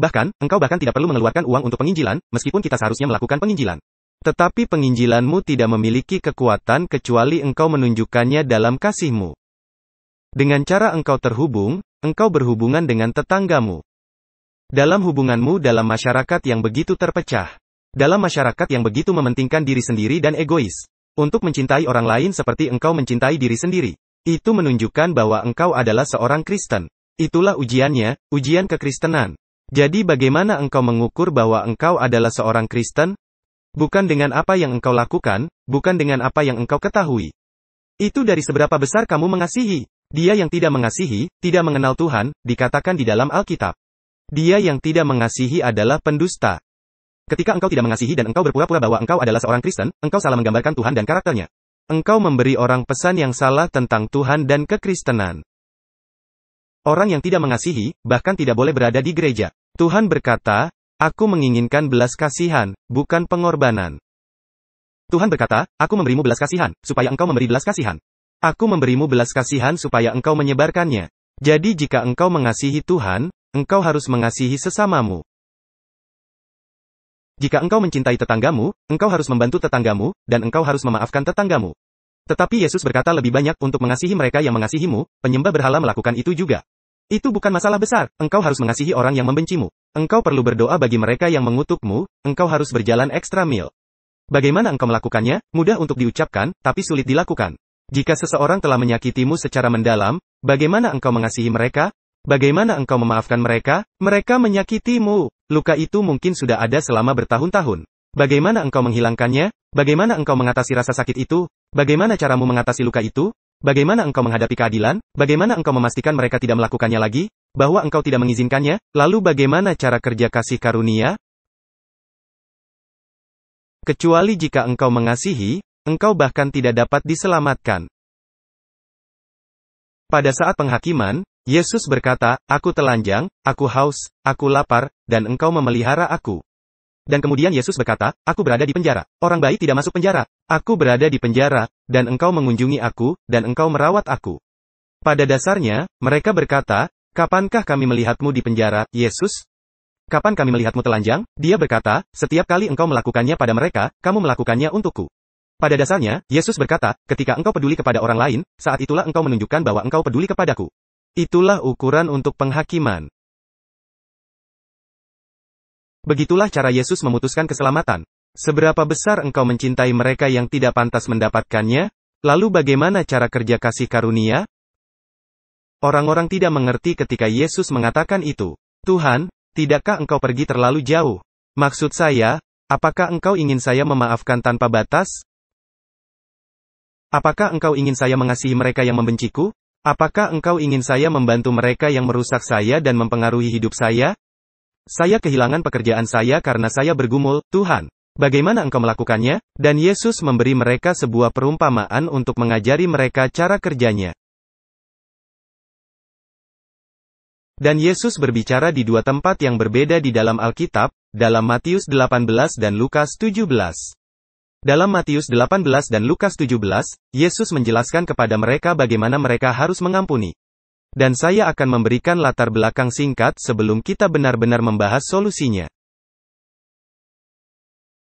Bahkan, engkau bahkan tidak perlu mengeluarkan uang untuk penginjilan, meskipun kita seharusnya melakukan penginjilan. Tetapi penginjilanmu tidak memiliki kekuatan kecuali engkau menunjukkannya dalam kasihmu. Dengan cara engkau terhubung, engkau berhubungan dengan tetanggamu. Dalam hubunganmu dalam masyarakat yang begitu terpecah. Dalam masyarakat yang begitu mementingkan diri sendiri dan egois. Untuk mencintai orang lain seperti engkau mencintai diri sendiri. Itu menunjukkan bahwa engkau adalah seorang Kristen. Itulah ujiannya, ujian kekristenan. Jadi bagaimana engkau mengukur bahwa engkau adalah seorang Kristen? Bukan dengan apa yang engkau lakukan, bukan dengan apa yang engkau ketahui. Itu dari seberapa besar kamu mengasihi. Dia yang tidak mengasihi, tidak mengenal Tuhan, dikatakan di dalam Alkitab. Dia yang tidak mengasihi adalah pendusta. Ketika engkau tidak mengasihi dan engkau berpura-pura bahwa engkau adalah seorang Kristen, engkau salah menggambarkan Tuhan dan karakternya. Engkau memberi orang pesan yang salah tentang Tuhan dan kekristenan. Orang yang tidak mengasihi, bahkan tidak boleh berada di gereja. Tuhan berkata, Aku menginginkan belas kasihan, bukan pengorbanan. Tuhan berkata, Aku memberimu belas kasihan, supaya engkau memberi belas kasihan. Aku memberimu belas kasihan supaya engkau menyebarkannya. Jadi jika engkau mengasihi Tuhan, engkau harus mengasihi sesamamu. Jika engkau mencintai tetanggamu, engkau harus membantu tetanggamu, dan engkau harus memaafkan tetanggamu. Tetapi Yesus berkata lebih banyak untuk mengasihi mereka yang mengasihimu, penyembah berhala melakukan itu juga. Itu bukan masalah besar, engkau harus mengasihi orang yang membencimu. Engkau perlu berdoa bagi mereka yang mengutukmu, engkau harus berjalan ekstra mil. Bagaimana engkau melakukannya, mudah untuk diucapkan, tapi sulit dilakukan. Jika seseorang telah menyakitimu secara mendalam, bagaimana engkau mengasihi mereka? Bagaimana engkau memaafkan mereka? Mereka menyakitimu. Luka itu mungkin sudah ada selama bertahun-tahun. Bagaimana engkau menghilangkannya? Bagaimana engkau mengatasi rasa sakit itu? Bagaimana caramu mengatasi luka itu? Bagaimana engkau menghadapi keadilan? Bagaimana engkau memastikan mereka tidak melakukannya lagi? Bahwa engkau tidak mengizinkannya? Lalu bagaimana cara kerja kasih karunia? Kecuali jika engkau mengasihi, engkau bahkan tidak dapat diselamatkan. Pada saat penghakiman, Yesus berkata, Aku telanjang, aku haus, aku lapar, dan engkau memelihara aku. Dan kemudian Yesus berkata, Aku berada di penjara. Orang baik tidak masuk penjara. Aku berada di penjara, dan engkau mengunjungi aku, dan engkau merawat aku. Pada dasarnya, mereka berkata, Kapankah kami melihatmu di penjara, Yesus? Kapan kami melihatmu telanjang? Dia berkata, setiap kali engkau melakukannya pada mereka, kamu melakukannya untukku. Pada dasarnya, Yesus berkata, ketika engkau peduli kepada orang lain, saat itulah engkau menunjukkan bahwa engkau peduli kepadaku. Itulah ukuran untuk penghakiman. Begitulah cara Yesus memutuskan keselamatan. Seberapa besar engkau mencintai mereka yang tidak pantas mendapatkannya? Lalu bagaimana cara kerja kasih karunia? Orang-orang tidak mengerti ketika Yesus mengatakan itu. Tuhan, tidakkah engkau pergi terlalu jauh? Maksud saya, apakah engkau ingin saya memaafkan tanpa batas? Apakah engkau ingin saya mengasihi mereka yang membenciku? Apakah engkau ingin saya membantu mereka yang merusak saya dan mempengaruhi hidup saya? Saya kehilangan pekerjaan saya karena saya bergumul, Tuhan, bagaimana engkau melakukannya? Dan Yesus memberi mereka sebuah perumpamaan untuk mengajari mereka cara kerjanya. Dan Yesus berbicara di dua tempat yang berbeda di dalam Alkitab, dalam Matius 18 dan Lukas 17. Dalam Matius 18 dan Lukas 17, Yesus menjelaskan kepada mereka bagaimana mereka harus mengampuni. Dan saya akan memberikan latar belakang singkat sebelum kita benar-benar membahas solusinya.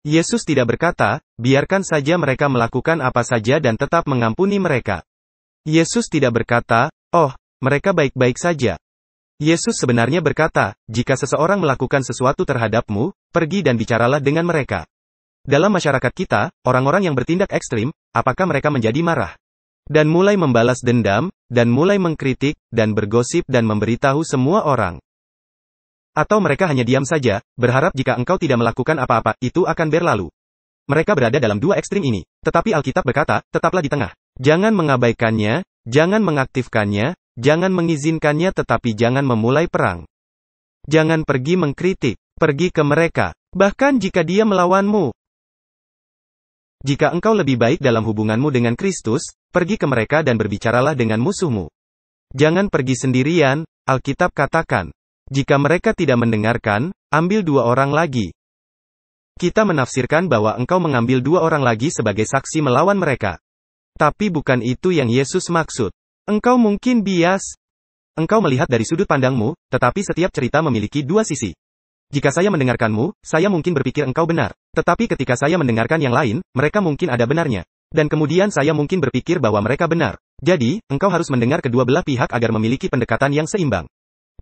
Yesus tidak berkata, biarkan saja mereka melakukan apa saja dan tetap mengampuni mereka. Yesus tidak berkata, oh, mereka baik-baik saja. Yesus sebenarnya berkata, jika seseorang melakukan sesuatu terhadapmu, pergi dan bicaralah dengan mereka. Dalam masyarakat kita, orang-orang yang bertindak ekstrim, apakah mereka menjadi marah? Dan mulai membalas dendam, dan mulai mengkritik, dan bergosip dan memberitahu semua orang. Atau mereka hanya diam saja, berharap jika engkau tidak melakukan apa-apa, itu akan berlalu. Mereka berada dalam dua ekstrim ini, tetapi Alkitab berkata, tetaplah di tengah. Jangan mengabaikannya, jangan mengaktifkannya, jangan mengizinkannya tetapi jangan memulai perang. Jangan pergi mengkritik, pergi ke mereka, bahkan jika dia melawanmu, jika engkau lebih baik dalam hubunganmu dengan Kristus, pergi ke mereka dan berbicaralah dengan musuhmu. Jangan pergi sendirian, Alkitab katakan. Jika mereka tidak mendengarkan, ambil dua orang lagi. Kita menafsirkan bahwa engkau mengambil dua orang lagi sebagai saksi melawan mereka. Tapi bukan itu yang Yesus maksud. Engkau mungkin bias. Engkau melihat dari sudut pandangmu, tetapi setiap cerita memiliki dua sisi. Jika saya mendengarkanmu, saya mungkin berpikir engkau benar. Tetapi ketika saya mendengarkan yang lain, mereka mungkin ada benarnya. Dan kemudian saya mungkin berpikir bahwa mereka benar. Jadi, engkau harus mendengar kedua belah pihak agar memiliki pendekatan yang seimbang.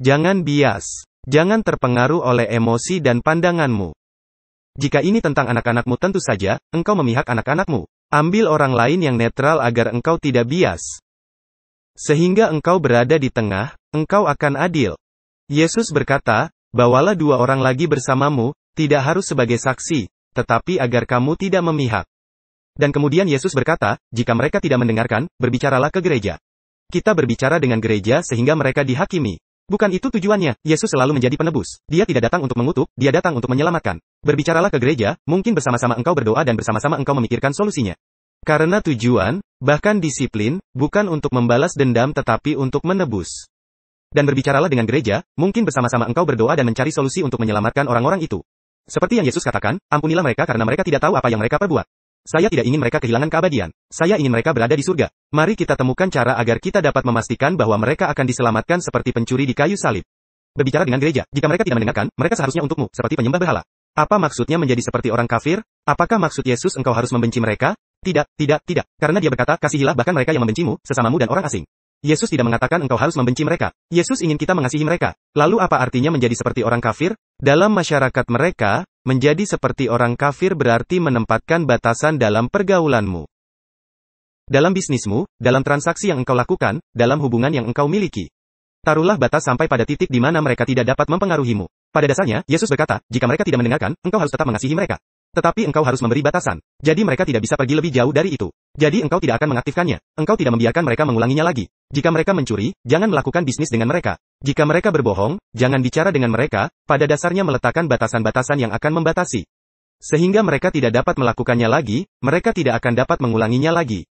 Jangan bias. Jangan terpengaruh oleh emosi dan pandanganmu. Jika ini tentang anak-anakmu tentu saja, engkau memihak anak-anakmu. Ambil orang lain yang netral agar engkau tidak bias. Sehingga engkau berada di tengah, engkau akan adil. Yesus berkata, Bawalah dua orang lagi bersamamu, tidak harus sebagai saksi, tetapi agar kamu tidak memihak. Dan kemudian Yesus berkata, jika mereka tidak mendengarkan, berbicaralah ke gereja. Kita berbicara dengan gereja sehingga mereka dihakimi. Bukan itu tujuannya, Yesus selalu menjadi penebus. Dia tidak datang untuk mengutuk, dia datang untuk menyelamatkan. Berbicaralah ke gereja, mungkin bersama-sama engkau berdoa dan bersama-sama engkau memikirkan solusinya. Karena tujuan, bahkan disiplin, bukan untuk membalas dendam tetapi untuk menebus. Dan berbicaralah dengan gereja, mungkin bersama-sama engkau berdoa dan mencari solusi untuk menyelamatkan orang-orang itu. Seperti yang Yesus katakan, ampunilah mereka karena mereka tidak tahu apa yang mereka perbuat. Saya tidak ingin mereka kehilangan keabadian. Saya ingin mereka berada di surga. Mari kita temukan cara agar kita dapat memastikan bahwa mereka akan diselamatkan seperti pencuri di kayu salib. Berbicara dengan gereja, jika mereka tidak mendengarkan, mereka seharusnya untukmu, seperti penyembah berhala. Apa maksudnya menjadi seperti orang kafir? Apakah maksud Yesus engkau harus membenci mereka? Tidak, tidak, tidak. Karena dia berkata, kasihilah bahkan mereka yang membencimu, sesamamu dan orang asing. Yesus tidak mengatakan engkau harus membenci mereka. Yesus ingin kita mengasihi mereka. Lalu apa artinya menjadi seperti orang kafir? Dalam masyarakat mereka, menjadi seperti orang kafir berarti menempatkan batasan dalam pergaulanmu. Dalam bisnismu, dalam transaksi yang engkau lakukan, dalam hubungan yang engkau miliki. Taruhlah batas sampai pada titik di mana mereka tidak dapat mempengaruhimu. Pada dasarnya, Yesus berkata, jika mereka tidak mendengarkan, engkau harus tetap mengasihi mereka. Tetapi engkau harus memberi batasan. Jadi mereka tidak bisa pergi lebih jauh dari itu. Jadi engkau tidak akan mengaktifkannya. Engkau tidak membiarkan mereka mengulanginya lagi. Jika mereka mencuri, jangan melakukan bisnis dengan mereka. Jika mereka berbohong, jangan bicara dengan mereka, pada dasarnya meletakkan batasan-batasan yang akan membatasi. Sehingga mereka tidak dapat melakukannya lagi, mereka tidak akan dapat mengulanginya lagi.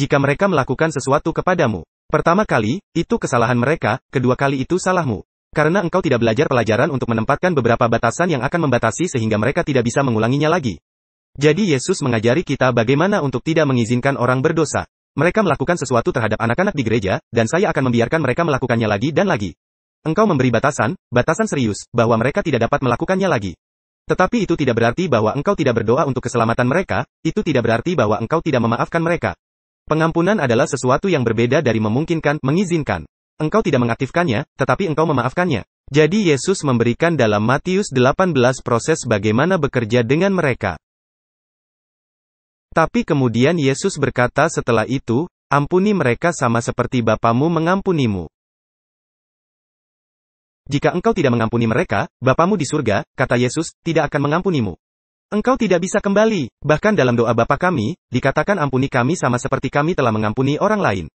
Jika mereka melakukan sesuatu kepadamu, pertama kali, itu kesalahan mereka, kedua kali itu salahmu. Karena engkau tidak belajar pelajaran untuk menempatkan beberapa batasan yang akan membatasi sehingga mereka tidak bisa mengulanginya lagi. Jadi Yesus mengajari kita bagaimana untuk tidak mengizinkan orang berdosa. Mereka melakukan sesuatu terhadap anak-anak di gereja, dan saya akan membiarkan mereka melakukannya lagi dan lagi. Engkau memberi batasan, batasan serius, bahwa mereka tidak dapat melakukannya lagi. Tetapi itu tidak berarti bahwa engkau tidak berdoa untuk keselamatan mereka, itu tidak berarti bahwa engkau tidak memaafkan mereka. Pengampunan adalah sesuatu yang berbeda dari memungkinkan, mengizinkan. Engkau tidak mengaktifkannya, tetapi engkau memaafkannya. Jadi Yesus memberikan dalam Matius 18 proses bagaimana bekerja dengan mereka. Tapi kemudian Yesus berkata setelah itu, ampuni mereka sama seperti Bapamu mengampunimu. Jika engkau tidak mengampuni mereka, Bapamu di surga, kata Yesus, tidak akan mengampunimu. Engkau tidak bisa kembali, bahkan dalam doa Bapa kami, dikatakan ampuni kami sama seperti kami telah mengampuni orang lain.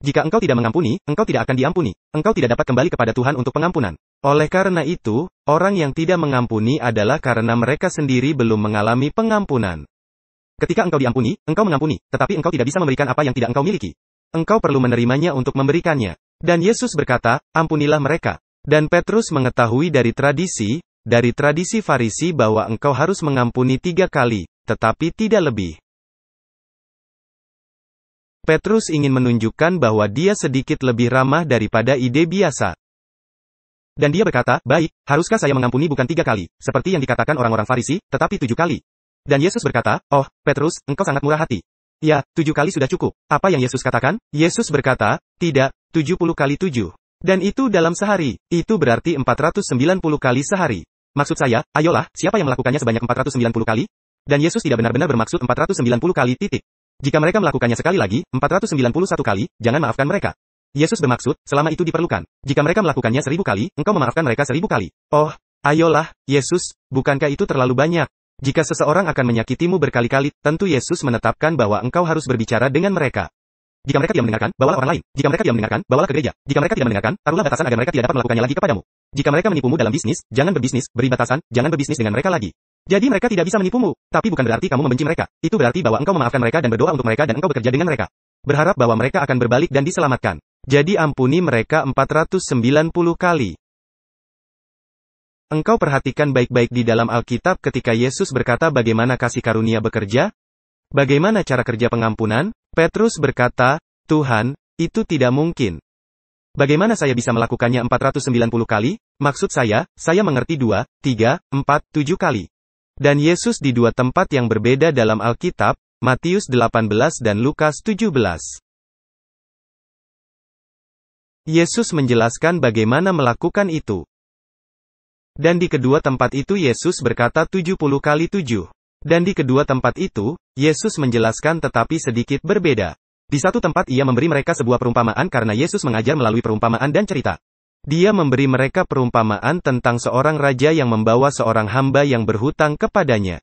Jika engkau tidak mengampuni, engkau tidak akan diampuni. Engkau tidak dapat kembali kepada Tuhan untuk pengampunan. Oleh karena itu, orang yang tidak mengampuni adalah karena mereka sendiri belum mengalami pengampunan. Ketika engkau diampuni, engkau mengampuni, tetapi engkau tidak bisa memberikan apa yang tidak engkau miliki. Engkau perlu menerimanya untuk memberikannya. Dan Yesus berkata, ampunilah mereka. Dan Petrus mengetahui dari tradisi, dari tradisi Farisi bahwa engkau harus mengampuni tiga kali, tetapi tidak lebih. Petrus ingin menunjukkan bahwa dia sedikit lebih ramah daripada ide biasa. Dan dia berkata, baik, haruskah saya mengampuni bukan tiga kali, seperti yang dikatakan orang-orang Farisi, tetapi tujuh kali. Dan Yesus berkata, oh, Petrus, engkau sangat murah hati. Ya, tujuh kali sudah cukup. Apa yang Yesus katakan? Yesus berkata, tidak, tujuh puluh kali tujuh. Dan itu dalam sehari, itu berarti empat ratus sembilan puluh kali sehari. Maksud saya, ayolah, siapa yang melakukannya sebanyak empat ratus sembilan puluh kali? Dan Yesus tidak benar-benar bermaksud empat ratus sembilan puluh kali titik. Jika mereka melakukannya sekali lagi, 491 kali, jangan maafkan mereka. Yesus bermaksud, selama itu diperlukan. Jika mereka melakukannya seribu kali, engkau memaafkan mereka seribu kali. Oh, ayolah, Yesus, bukankah itu terlalu banyak? Jika seseorang akan menyakitimu berkali-kali, tentu Yesus menetapkan bahwa engkau harus berbicara dengan mereka. Jika mereka tidak mendengarkan, bawalah orang lain. Jika mereka tidak mendengarkan, bawalah ke gereja. Jika mereka tidak mendengarkan, taruhlah batasan agar mereka tidak dapat melakukannya lagi kepadamu. Jika mereka menipumu dalam bisnis, jangan berbisnis, beri batasan, jangan berbisnis dengan mereka lagi. Jadi mereka tidak bisa menipumu, tapi bukan berarti kamu membenci mereka. Itu berarti bahwa engkau memaafkan mereka dan berdoa untuk mereka dan engkau bekerja dengan mereka. Berharap bahwa mereka akan berbalik dan diselamatkan. Jadi ampuni mereka 490 kali. Engkau perhatikan baik-baik di dalam Alkitab ketika Yesus berkata bagaimana kasih karunia bekerja? Bagaimana cara kerja pengampunan? Petrus berkata, Tuhan, itu tidak mungkin. Bagaimana saya bisa melakukannya 490 kali? Maksud saya, saya mengerti 2, 3, 4, 7 kali dan Yesus di dua tempat yang berbeda dalam Alkitab, Matius 18 dan Lukas 17. Yesus menjelaskan bagaimana melakukan itu. Dan di kedua tempat itu Yesus berkata 70 kali 7. Dan di kedua tempat itu, Yesus menjelaskan tetapi sedikit berbeda. Di satu tempat ia memberi mereka sebuah perumpamaan karena Yesus mengajar melalui perumpamaan dan cerita. Dia memberi mereka perumpamaan tentang seorang raja yang membawa seorang hamba yang berhutang kepadanya.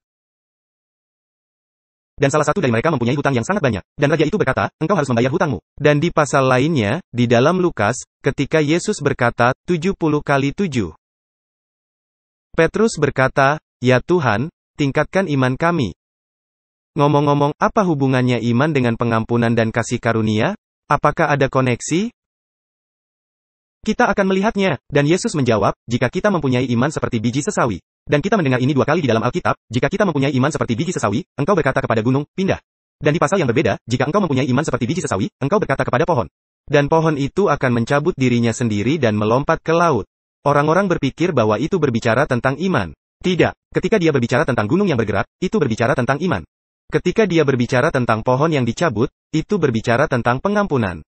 Dan salah satu dari mereka mempunyai hutang yang sangat banyak. Dan raja itu berkata, engkau harus membayar hutangmu. Dan di pasal lainnya, di dalam Lukas, ketika Yesus berkata, 70 kali 7. Petrus berkata, ya Tuhan, tingkatkan iman kami. Ngomong-ngomong, apa hubungannya iman dengan pengampunan dan kasih karunia? Apakah ada koneksi? Kita akan melihatnya, dan Yesus menjawab, jika kita mempunyai iman seperti biji sesawi. Dan kita mendengar ini dua kali di dalam Alkitab, jika kita mempunyai iman seperti biji sesawi, engkau berkata kepada gunung, pindah. Dan di pasal yang berbeda, jika engkau mempunyai iman seperti biji sesawi, engkau berkata kepada pohon. Dan pohon itu akan mencabut dirinya sendiri dan melompat ke laut. Orang-orang berpikir bahwa itu berbicara tentang iman. Tidak, ketika dia berbicara tentang gunung yang bergerak, itu berbicara tentang iman. Ketika dia berbicara tentang pohon yang dicabut, itu berbicara tentang pengampunan.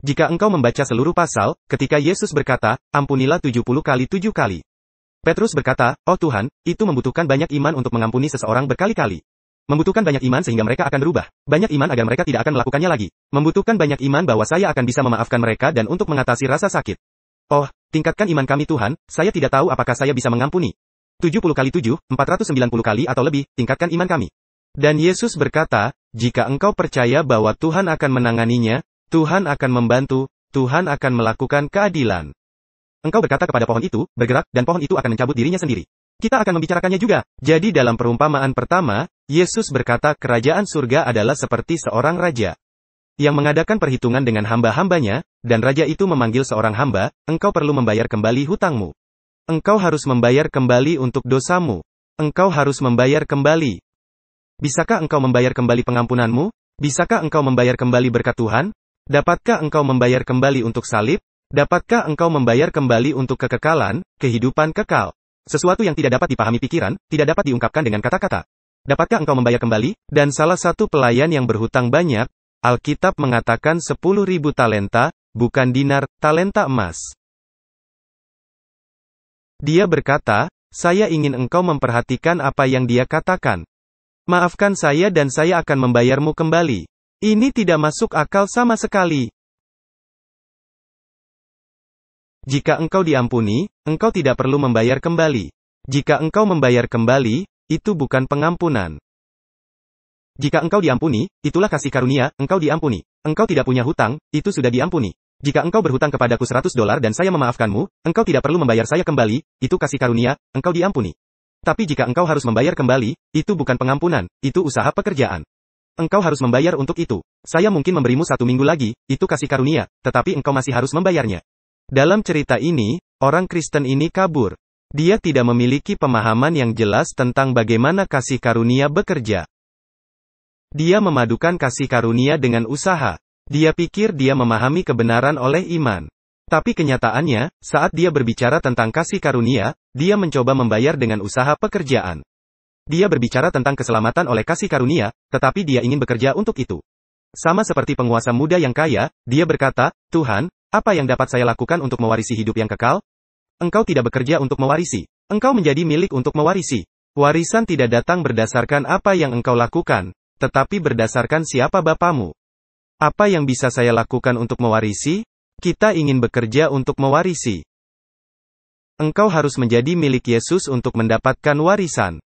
Jika engkau membaca seluruh pasal, ketika Yesus berkata, ampunilah tujuh puluh kali tujuh kali. Petrus berkata, Oh Tuhan, itu membutuhkan banyak iman untuk mengampuni seseorang berkali-kali. Membutuhkan banyak iman sehingga mereka akan berubah. Banyak iman agar mereka tidak akan melakukannya lagi. Membutuhkan banyak iman bahwa saya akan bisa memaafkan mereka dan untuk mengatasi rasa sakit. Oh, tingkatkan iman kami Tuhan, saya tidak tahu apakah saya bisa mengampuni. 70 kali 7, 490 kali atau lebih, tingkatkan iman kami. Dan Yesus berkata, jika engkau percaya bahwa Tuhan akan menanganinya, Tuhan akan membantu, Tuhan akan melakukan keadilan. Engkau berkata kepada pohon itu, bergerak, dan pohon itu akan mencabut dirinya sendiri. Kita akan membicarakannya juga. Jadi dalam perumpamaan pertama, Yesus berkata kerajaan surga adalah seperti seorang raja yang mengadakan perhitungan dengan hamba-hambanya, dan raja itu memanggil seorang hamba, engkau perlu membayar kembali hutangmu. Engkau harus membayar kembali untuk dosamu. Engkau harus membayar kembali. Bisakah engkau membayar kembali pengampunanmu? Bisakah engkau membayar kembali berkat Tuhan? Dapatkah engkau membayar kembali untuk salib? Dapatkah engkau membayar kembali untuk kekekalan, kehidupan kekal? Sesuatu yang tidak dapat dipahami pikiran, tidak dapat diungkapkan dengan kata-kata. Dapatkah engkau membayar kembali? Dan salah satu pelayan yang berhutang banyak, Alkitab mengatakan 10.000 talenta, bukan dinar, talenta emas. Dia berkata, saya ingin engkau memperhatikan apa yang dia katakan. Maafkan saya dan saya akan membayarmu kembali. Ini tidak masuk akal sama sekali. Jika engkau diampuni, engkau tidak perlu membayar kembali. Jika engkau membayar kembali, itu bukan pengampunan. Jika engkau diampuni, itulah kasih karunia, engkau diampuni. Engkau tidak punya hutang, itu sudah diampuni. Jika engkau berhutang kepadaku 100 dolar dan saya memaafkanmu, engkau tidak perlu membayar saya kembali, itu kasih karunia, engkau diampuni. Tapi jika engkau harus membayar kembali, itu bukan pengampunan, itu usaha pekerjaan. Engkau harus membayar untuk itu. Saya mungkin memberimu satu minggu lagi, itu kasih karunia, tetapi engkau masih harus membayarnya. Dalam cerita ini, orang Kristen ini kabur. Dia tidak memiliki pemahaman yang jelas tentang bagaimana kasih karunia bekerja. Dia memadukan kasih karunia dengan usaha. Dia pikir dia memahami kebenaran oleh iman. Tapi kenyataannya, saat dia berbicara tentang kasih karunia, dia mencoba membayar dengan usaha pekerjaan. Dia berbicara tentang keselamatan oleh kasih karunia, tetapi dia ingin bekerja untuk itu. Sama seperti penguasa muda yang kaya, dia berkata, Tuhan, apa yang dapat saya lakukan untuk mewarisi hidup yang kekal? Engkau tidak bekerja untuk mewarisi. Engkau menjadi milik untuk mewarisi. Warisan tidak datang berdasarkan apa yang engkau lakukan, tetapi berdasarkan siapa bapamu. Apa yang bisa saya lakukan untuk mewarisi? Kita ingin bekerja untuk mewarisi. Engkau harus menjadi milik Yesus untuk mendapatkan warisan.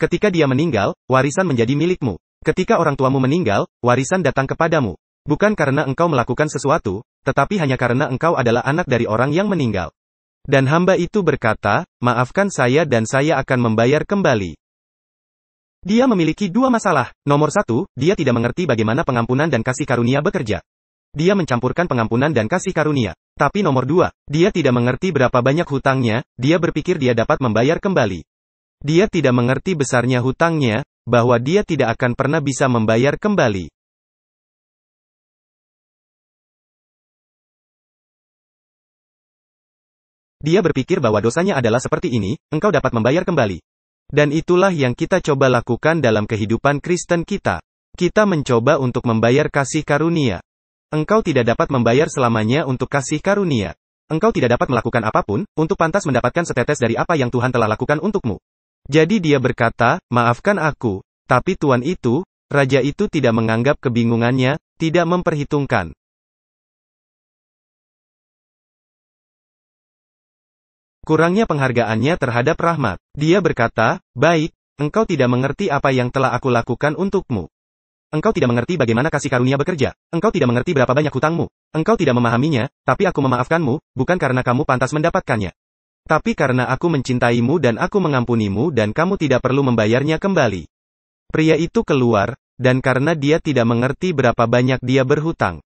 Ketika dia meninggal, warisan menjadi milikmu. Ketika orang tuamu meninggal, warisan datang kepadamu. Bukan karena engkau melakukan sesuatu, tetapi hanya karena engkau adalah anak dari orang yang meninggal. Dan hamba itu berkata, maafkan saya dan saya akan membayar kembali. Dia memiliki dua masalah. Nomor satu, dia tidak mengerti bagaimana pengampunan dan kasih karunia bekerja. Dia mencampurkan pengampunan dan kasih karunia. Tapi nomor dua, dia tidak mengerti berapa banyak hutangnya, dia berpikir dia dapat membayar kembali. Dia tidak mengerti besarnya hutangnya, bahwa dia tidak akan pernah bisa membayar kembali. Dia berpikir bahwa dosanya adalah seperti ini, engkau dapat membayar kembali. Dan itulah yang kita coba lakukan dalam kehidupan Kristen kita. Kita mencoba untuk membayar kasih karunia. Engkau tidak dapat membayar selamanya untuk kasih karunia. Engkau tidak dapat melakukan apapun, untuk pantas mendapatkan setetes dari apa yang Tuhan telah lakukan untukmu. Jadi dia berkata, maafkan aku, tapi tuan itu, raja itu tidak menganggap kebingungannya, tidak memperhitungkan. Kurangnya penghargaannya terhadap rahmat. Dia berkata, baik, engkau tidak mengerti apa yang telah aku lakukan untukmu. Engkau tidak mengerti bagaimana kasih karunia bekerja. Engkau tidak mengerti berapa banyak hutangmu. Engkau tidak memahaminya, tapi aku memaafkanmu, bukan karena kamu pantas mendapatkannya. Tapi karena aku mencintaimu dan aku mengampunimu dan kamu tidak perlu membayarnya kembali. Pria itu keluar, dan karena dia tidak mengerti berapa banyak dia berhutang.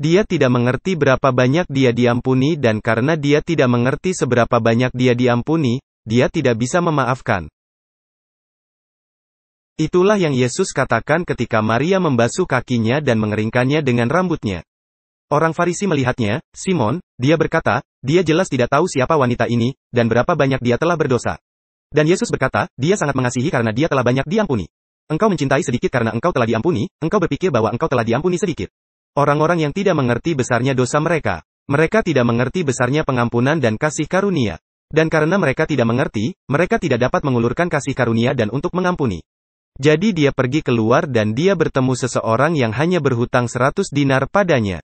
Dia tidak mengerti berapa banyak dia diampuni dan karena dia tidak mengerti seberapa banyak dia diampuni, dia tidak bisa memaafkan. Itulah yang Yesus katakan ketika Maria membasuh kakinya dan mengeringkannya dengan rambutnya. Orang Farisi melihatnya, Simon, dia berkata, dia jelas tidak tahu siapa wanita ini, dan berapa banyak dia telah berdosa. Dan Yesus berkata, dia sangat mengasihi karena dia telah banyak diampuni. Engkau mencintai sedikit karena engkau telah diampuni, engkau berpikir bahwa engkau telah diampuni sedikit. Orang-orang yang tidak mengerti besarnya dosa mereka. Mereka tidak mengerti besarnya pengampunan dan kasih karunia. Dan karena mereka tidak mengerti, mereka tidak dapat mengulurkan kasih karunia dan untuk mengampuni. Jadi dia pergi keluar dan dia bertemu seseorang yang hanya berhutang 100 dinar padanya.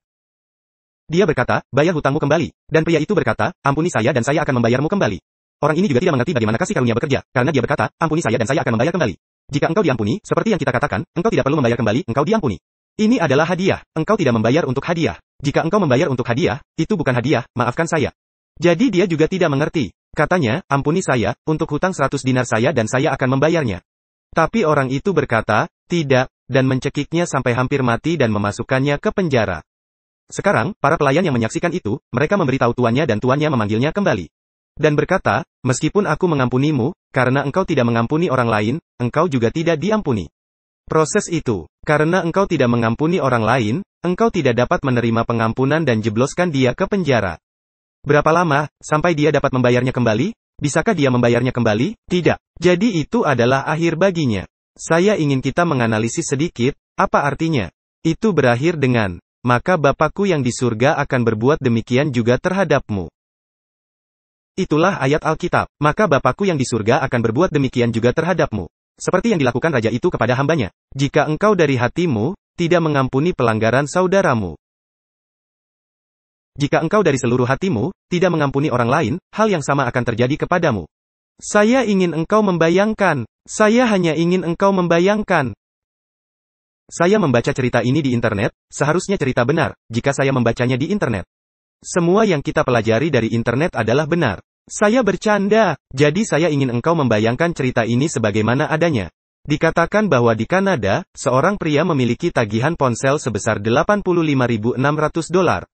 Dia berkata, bayar hutangmu kembali. Dan pria itu berkata, ampuni saya dan saya akan membayarmu kembali. Orang ini juga tidak mengerti bagaimana kasih karunia bekerja, karena dia berkata, ampuni saya dan saya akan membayar kembali. Jika engkau diampuni, seperti yang kita katakan, engkau tidak perlu membayar kembali, engkau diampuni. Ini adalah hadiah, engkau tidak membayar untuk hadiah. Jika engkau membayar untuk hadiah, itu bukan hadiah, maafkan saya. Jadi dia juga tidak mengerti. Katanya, ampuni saya, untuk hutang 100 dinar saya dan saya akan membayarnya. Tapi orang itu berkata, tidak, dan mencekiknya sampai hampir mati dan memasukkannya ke penjara. Sekarang, para pelayan yang menyaksikan itu, mereka memberitahu tuannya dan tuannya memanggilnya kembali. Dan berkata, meskipun aku mengampunimu, karena engkau tidak mengampuni orang lain, engkau juga tidak diampuni. Proses itu, karena engkau tidak mengampuni orang lain, engkau tidak dapat menerima pengampunan dan jebloskan dia ke penjara. Berapa lama, sampai dia dapat membayarnya kembali? Bisakah dia membayarnya kembali? Tidak. Jadi itu adalah akhir baginya. Saya ingin kita menganalisis sedikit, apa artinya? Itu berakhir dengan, maka Bapakku yang di surga akan berbuat demikian juga terhadapmu. Itulah ayat Alkitab, maka Bapakku yang di surga akan berbuat demikian juga terhadapmu. Seperti yang dilakukan raja itu kepada hambanya. Jika engkau dari hatimu, tidak mengampuni pelanggaran saudaramu. Jika engkau dari seluruh hatimu, tidak mengampuni orang lain, hal yang sama akan terjadi kepadamu. Saya ingin engkau membayangkan. Saya hanya ingin engkau membayangkan. Saya membaca cerita ini di internet, seharusnya cerita benar, jika saya membacanya di internet. Semua yang kita pelajari dari internet adalah benar. Saya bercanda, jadi saya ingin engkau membayangkan cerita ini sebagaimana adanya. Dikatakan bahwa di Kanada, seorang pria memiliki tagihan ponsel sebesar 85.600 dolar.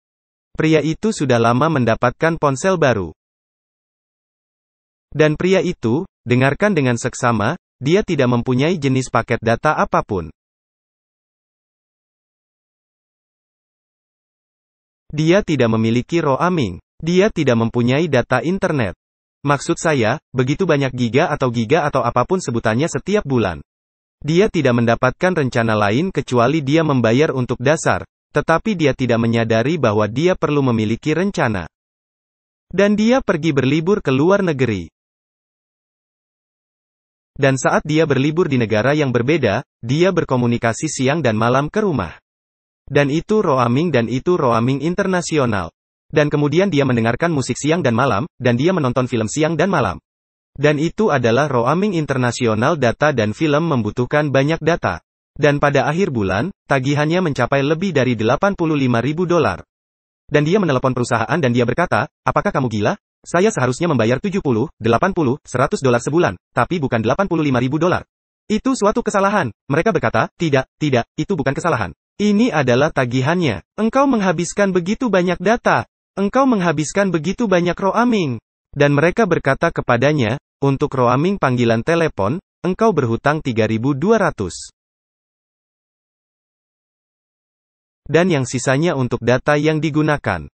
Pria itu sudah lama mendapatkan ponsel baru. Dan pria itu, dengarkan dengan seksama, dia tidak mempunyai jenis paket data apapun. Dia tidak memiliki roaming. Dia tidak mempunyai data internet. Maksud saya, begitu banyak giga atau giga atau apapun sebutannya setiap bulan. Dia tidak mendapatkan rencana lain kecuali dia membayar untuk dasar, tetapi dia tidak menyadari bahwa dia perlu memiliki rencana. Dan dia pergi berlibur ke luar negeri. Dan saat dia berlibur di negara yang berbeda, dia berkomunikasi siang dan malam ke rumah. Dan itu roaming dan itu roaming internasional. Dan kemudian dia mendengarkan musik siang dan malam, dan dia menonton film siang dan malam. Dan itu adalah roaming internasional data dan film membutuhkan banyak data. Dan pada akhir bulan, tagihannya mencapai lebih dari 85 ribu dolar. Dan dia menelepon perusahaan dan dia berkata, apakah kamu gila? Saya seharusnya membayar 70, 80, 100 dolar sebulan, tapi bukan 85 ribu dolar. Itu suatu kesalahan. Mereka berkata, tidak, tidak, itu bukan kesalahan. Ini adalah tagihannya. Engkau menghabiskan begitu banyak data. Engkau menghabiskan begitu banyak roaming. Dan mereka berkata kepadanya, untuk roaming panggilan telepon, engkau berhutang 3.200. Dan yang sisanya untuk data yang digunakan.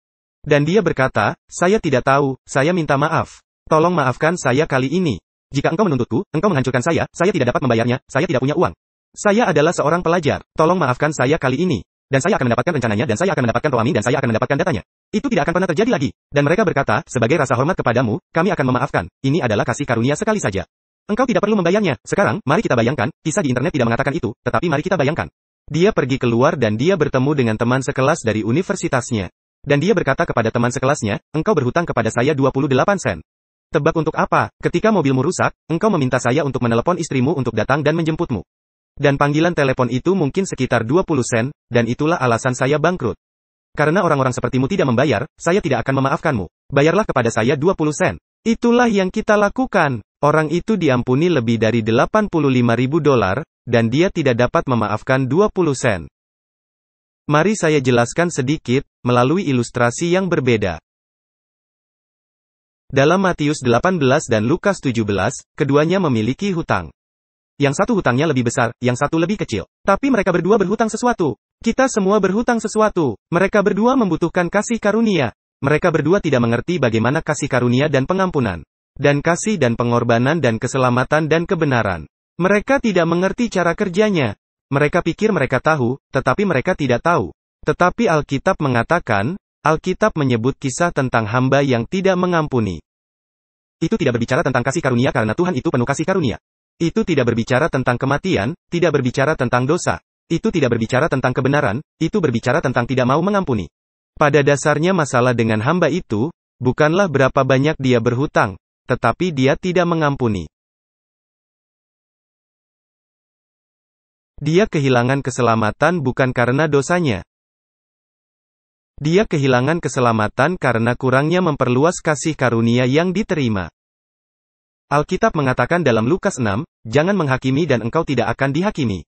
Dan dia berkata, saya tidak tahu, saya minta maaf. Tolong maafkan saya kali ini. Jika engkau menuntutku, engkau menghancurkan saya, saya tidak dapat membayarnya, saya tidak punya uang. Saya adalah seorang pelajar. Tolong maafkan saya kali ini. Dan saya akan mendapatkan rencananya dan saya akan mendapatkan rohami dan saya akan mendapatkan datanya. Itu tidak akan pernah terjadi lagi. Dan mereka berkata, sebagai rasa hormat kepadamu, kami akan memaafkan. Ini adalah kasih karunia sekali saja. Engkau tidak perlu membayarnya. Sekarang, mari kita bayangkan, kisah di internet tidak mengatakan itu, tetapi mari kita bayangkan. Dia pergi keluar dan dia bertemu dengan teman sekelas dari universitasnya. Dan dia berkata kepada teman sekelasnya, engkau berhutang kepada saya 28 sen. Tebak untuk apa? Ketika mobilmu rusak, engkau meminta saya untuk menelepon istrimu untuk datang dan menjemputmu. Dan panggilan telepon itu mungkin sekitar 20 sen, dan itulah alasan saya bangkrut. Karena orang-orang sepertimu tidak membayar, saya tidak akan memaafkanmu. Bayarlah kepada saya 20 sen. Itulah yang kita lakukan. Orang itu diampuni lebih dari 85 ribu dolar, dan dia tidak dapat memaafkan 20 sen. Mari saya jelaskan sedikit, melalui ilustrasi yang berbeda. Dalam Matius 18 dan Lukas 17, keduanya memiliki hutang. Yang satu hutangnya lebih besar, yang satu lebih kecil. Tapi mereka berdua berhutang sesuatu. Kita semua berhutang sesuatu. Mereka berdua membutuhkan kasih karunia. Mereka berdua tidak mengerti bagaimana kasih karunia dan pengampunan. Dan kasih dan pengorbanan dan keselamatan dan kebenaran. Mereka tidak mengerti cara kerjanya. Mereka pikir mereka tahu, tetapi mereka tidak tahu. Tetapi Alkitab mengatakan, Alkitab menyebut kisah tentang hamba yang tidak mengampuni. Itu tidak berbicara tentang kasih karunia karena Tuhan itu penuh kasih karunia. Itu tidak berbicara tentang kematian, tidak berbicara tentang dosa. Itu tidak berbicara tentang kebenaran, itu berbicara tentang tidak mau mengampuni. Pada dasarnya masalah dengan hamba itu, bukanlah berapa banyak dia berhutang, tetapi dia tidak mengampuni. Dia kehilangan keselamatan bukan karena dosanya. Dia kehilangan keselamatan karena kurangnya memperluas kasih karunia yang diterima. Alkitab mengatakan dalam Lukas 6, jangan menghakimi dan engkau tidak akan dihakimi.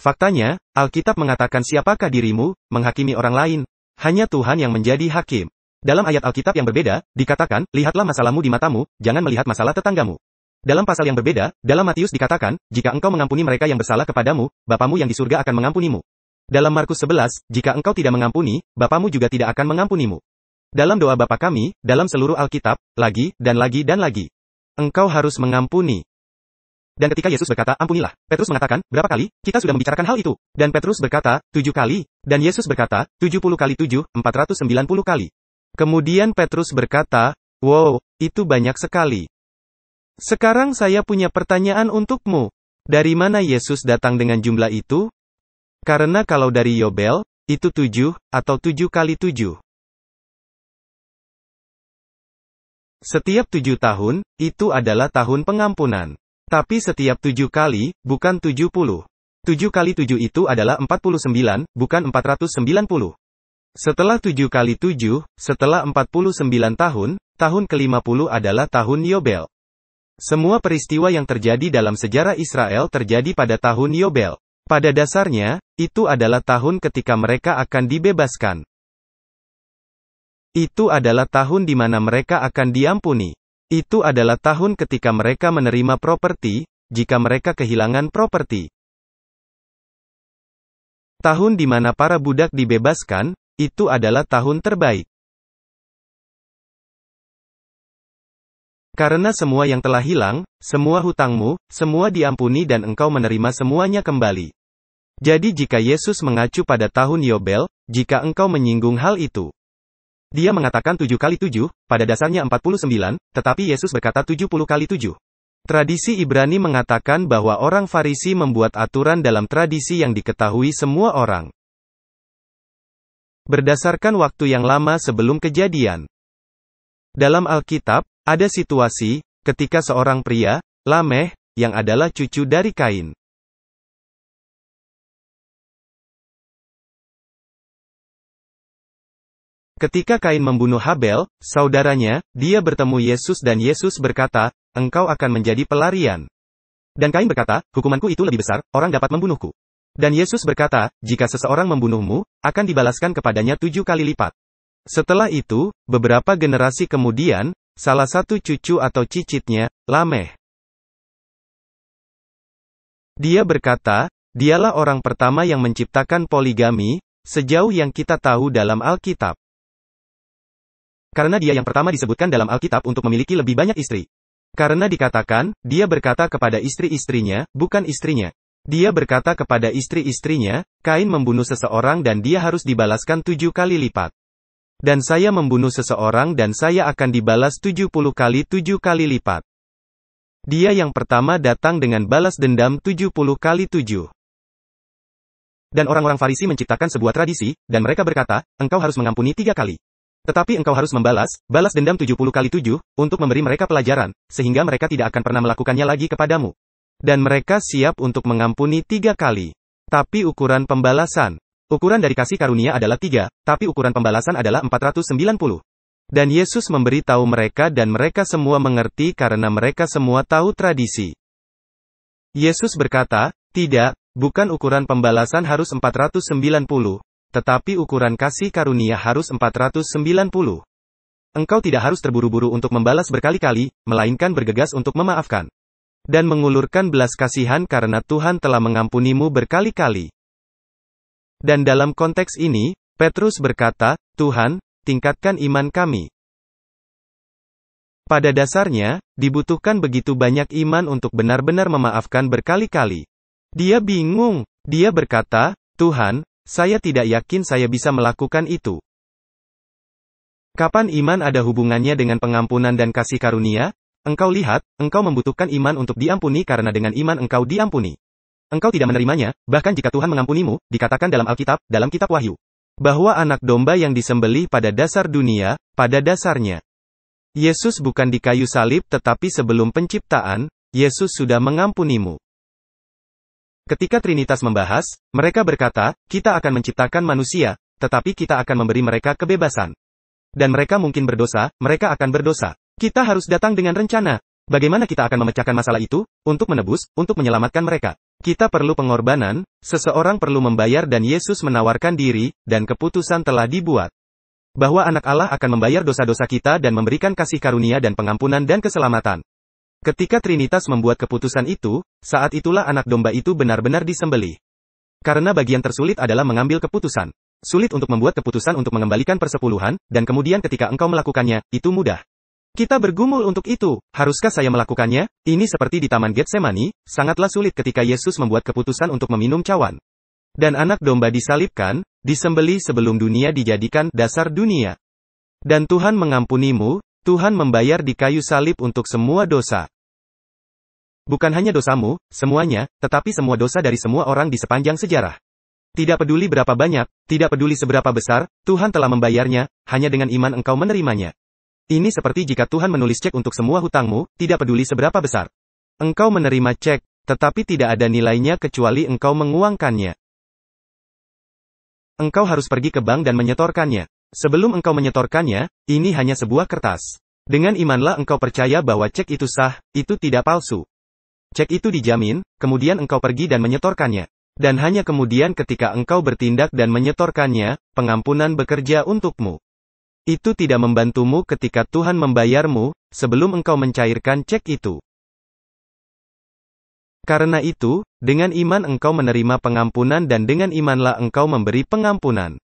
Faktanya, Alkitab mengatakan siapakah dirimu, menghakimi orang lain. Hanya Tuhan yang menjadi hakim. Dalam ayat Alkitab yang berbeda, dikatakan, lihatlah masalahmu di matamu, jangan melihat masalah tetanggamu. Dalam pasal yang berbeda, dalam Matius dikatakan, jika engkau mengampuni mereka yang bersalah kepadamu, Bapamu yang di surga akan mengampunimu. Dalam Markus 11, jika engkau tidak mengampuni, Bapamu juga tidak akan mengampunimu. Dalam doa Bapa kami, dalam seluruh Alkitab, lagi, dan lagi dan lagi engkau harus mengampuni. Dan ketika Yesus berkata, ampunilah, Petrus mengatakan, berapa kali, kita sudah membicarakan hal itu. Dan Petrus berkata, tujuh kali, dan Yesus berkata, tujuh puluh kali tujuh, empat ratus sembilan puluh kali. Kemudian Petrus berkata, wow, itu banyak sekali. Sekarang saya punya pertanyaan untukmu. Dari mana Yesus datang dengan jumlah itu? Karena kalau dari Yobel, itu tujuh, atau tujuh kali tujuh. Setiap tujuh tahun, itu adalah tahun pengampunan. Tapi setiap tujuh kali, bukan tujuh puluh. Tujuh kali tujuh itu adalah empat puluh sembilan, bukan empat ratus sembilan puluh. Setelah tujuh kali tujuh, setelah empat puluh sembilan tahun, tahun kelima puluh adalah tahun Yobel. Semua peristiwa yang terjadi dalam sejarah Israel terjadi pada tahun Yobel. Pada dasarnya, itu adalah tahun ketika mereka akan dibebaskan. Itu adalah tahun di mana mereka akan diampuni. Itu adalah tahun ketika mereka menerima properti, jika mereka kehilangan properti. Tahun di mana para budak dibebaskan, itu adalah tahun terbaik. Karena semua yang telah hilang, semua hutangmu, semua diampuni dan engkau menerima semuanya kembali. Jadi jika Yesus mengacu pada tahun Yobel, jika engkau menyinggung hal itu, dia mengatakan tujuh kali tujuh, pada dasarnya empat puluh sembilan, tetapi Yesus berkata tujuh puluh kali tujuh. Tradisi Ibrani mengatakan bahwa orang Farisi membuat aturan dalam tradisi yang diketahui semua orang. Berdasarkan waktu yang lama sebelum kejadian. Dalam Alkitab, ada situasi, ketika seorang pria, Lameh, yang adalah cucu dari Kain, Ketika Kain membunuh Habel, saudaranya, dia bertemu Yesus dan Yesus berkata, engkau akan menjadi pelarian. Dan Kain berkata, hukumanku itu lebih besar, orang dapat membunuhku. Dan Yesus berkata, jika seseorang membunuhmu, akan dibalaskan kepadanya tujuh kali lipat. Setelah itu, beberapa generasi kemudian, salah satu cucu atau cicitnya, Lameh. Dia berkata, dialah orang pertama yang menciptakan poligami, sejauh yang kita tahu dalam Alkitab. Karena dia yang pertama disebutkan dalam Alkitab untuk memiliki lebih banyak istri. Karena dikatakan, dia berkata kepada istri-istrinya, bukan istrinya. Dia berkata kepada istri-istrinya, Kain membunuh seseorang dan dia harus dibalaskan tujuh kali lipat. Dan saya membunuh seseorang dan saya akan dibalas tujuh puluh kali tujuh kali lipat. Dia yang pertama datang dengan balas dendam tujuh puluh kali tujuh. Dan orang-orang Farisi menciptakan sebuah tradisi, dan mereka berkata, engkau harus mengampuni tiga kali. Tetapi engkau harus membalas, balas dendam 70 kali 7, untuk memberi mereka pelajaran, sehingga mereka tidak akan pernah melakukannya lagi kepadamu. Dan mereka siap untuk mengampuni tiga kali. Tapi ukuran pembalasan. Ukuran dari kasih karunia adalah tiga, tapi ukuran pembalasan adalah 490. Dan Yesus memberi tahu mereka dan mereka semua mengerti karena mereka semua tahu tradisi. Yesus berkata, tidak, bukan ukuran pembalasan harus 490, tetapi ukuran kasih karunia harus 490. Engkau tidak harus terburu-buru untuk membalas berkali-kali, melainkan bergegas untuk memaafkan. Dan mengulurkan belas kasihan karena Tuhan telah mengampunimu berkali-kali. Dan dalam konteks ini, Petrus berkata, Tuhan, tingkatkan iman kami. Pada dasarnya, dibutuhkan begitu banyak iman untuk benar-benar memaafkan berkali-kali. Dia bingung. Dia berkata, Tuhan, saya tidak yakin saya bisa melakukan itu. Kapan iman ada hubungannya dengan pengampunan dan kasih karunia? Engkau lihat, engkau membutuhkan iman untuk diampuni karena dengan iman engkau diampuni. Engkau tidak menerimanya, bahkan jika Tuhan mengampunimu, dikatakan dalam Alkitab, dalam Kitab Wahyu. Bahwa anak domba yang disembelih pada dasar dunia, pada dasarnya. Yesus bukan di kayu salib tetapi sebelum penciptaan, Yesus sudah mengampunimu. Ketika Trinitas membahas, mereka berkata, kita akan menciptakan manusia, tetapi kita akan memberi mereka kebebasan. Dan mereka mungkin berdosa, mereka akan berdosa. Kita harus datang dengan rencana. Bagaimana kita akan memecahkan masalah itu, untuk menebus, untuk menyelamatkan mereka. Kita perlu pengorbanan, seseorang perlu membayar dan Yesus menawarkan diri, dan keputusan telah dibuat. Bahwa anak Allah akan membayar dosa-dosa kita dan memberikan kasih karunia dan pengampunan dan keselamatan. Ketika Trinitas membuat keputusan itu, saat itulah anak domba itu benar-benar disembeli. Karena bagian tersulit adalah mengambil keputusan. Sulit untuk membuat keputusan untuk mengembalikan persepuluhan, dan kemudian ketika engkau melakukannya, itu mudah. Kita bergumul untuk itu, haruskah saya melakukannya? Ini seperti di Taman Getsemani, sangatlah sulit ketika Yesus membuat keputusan untuk meminum cawan. Dan anak domba disalibkan, disembeli sebelum dunia dijadikan dasar dunia. Dan Tuhan mengampunimu, Tuhan membayar di kayu salib untuk semua dosa. Bukan hanya dosamu, semuanya, tetapi semua dosa dari semua orang di sepanjang sejarah. Tidak peduli berapa banyak, tidak peduli seberapa besar, Tuhan telah membayarnya, hanya dengan iman engkau menerimanya. Ini seperti jika Tuhan menulis cek untuk semua hutangmu, tidak peduli seberapa besar. Engkau menerima cek, tetapi tidak ada nilainya kecuali engkau menguangkannya. Engkau harus pergi ke bank dan menyetorkannya. Sebelum engkau menyetorkannya, ini hanya sebuah kertas. Dengan imanlah engkau percaya bahwa cek itu sah, itu tidak palsu. Cek itu dijamin, kemudian engkau pergi dan menyetorkannya. Dan hanya kemudian ketika engkau bertindak dan menyetorkannya, pengampunan bekerja untukmu. Itu tidak membantumu ketika Tuhan membayarmu, sebelum engkau mencairkan cek itu. Karena itu, dengan iman engkau menerima pengampunan dan dengan imanlah engkau memberi pengampunan.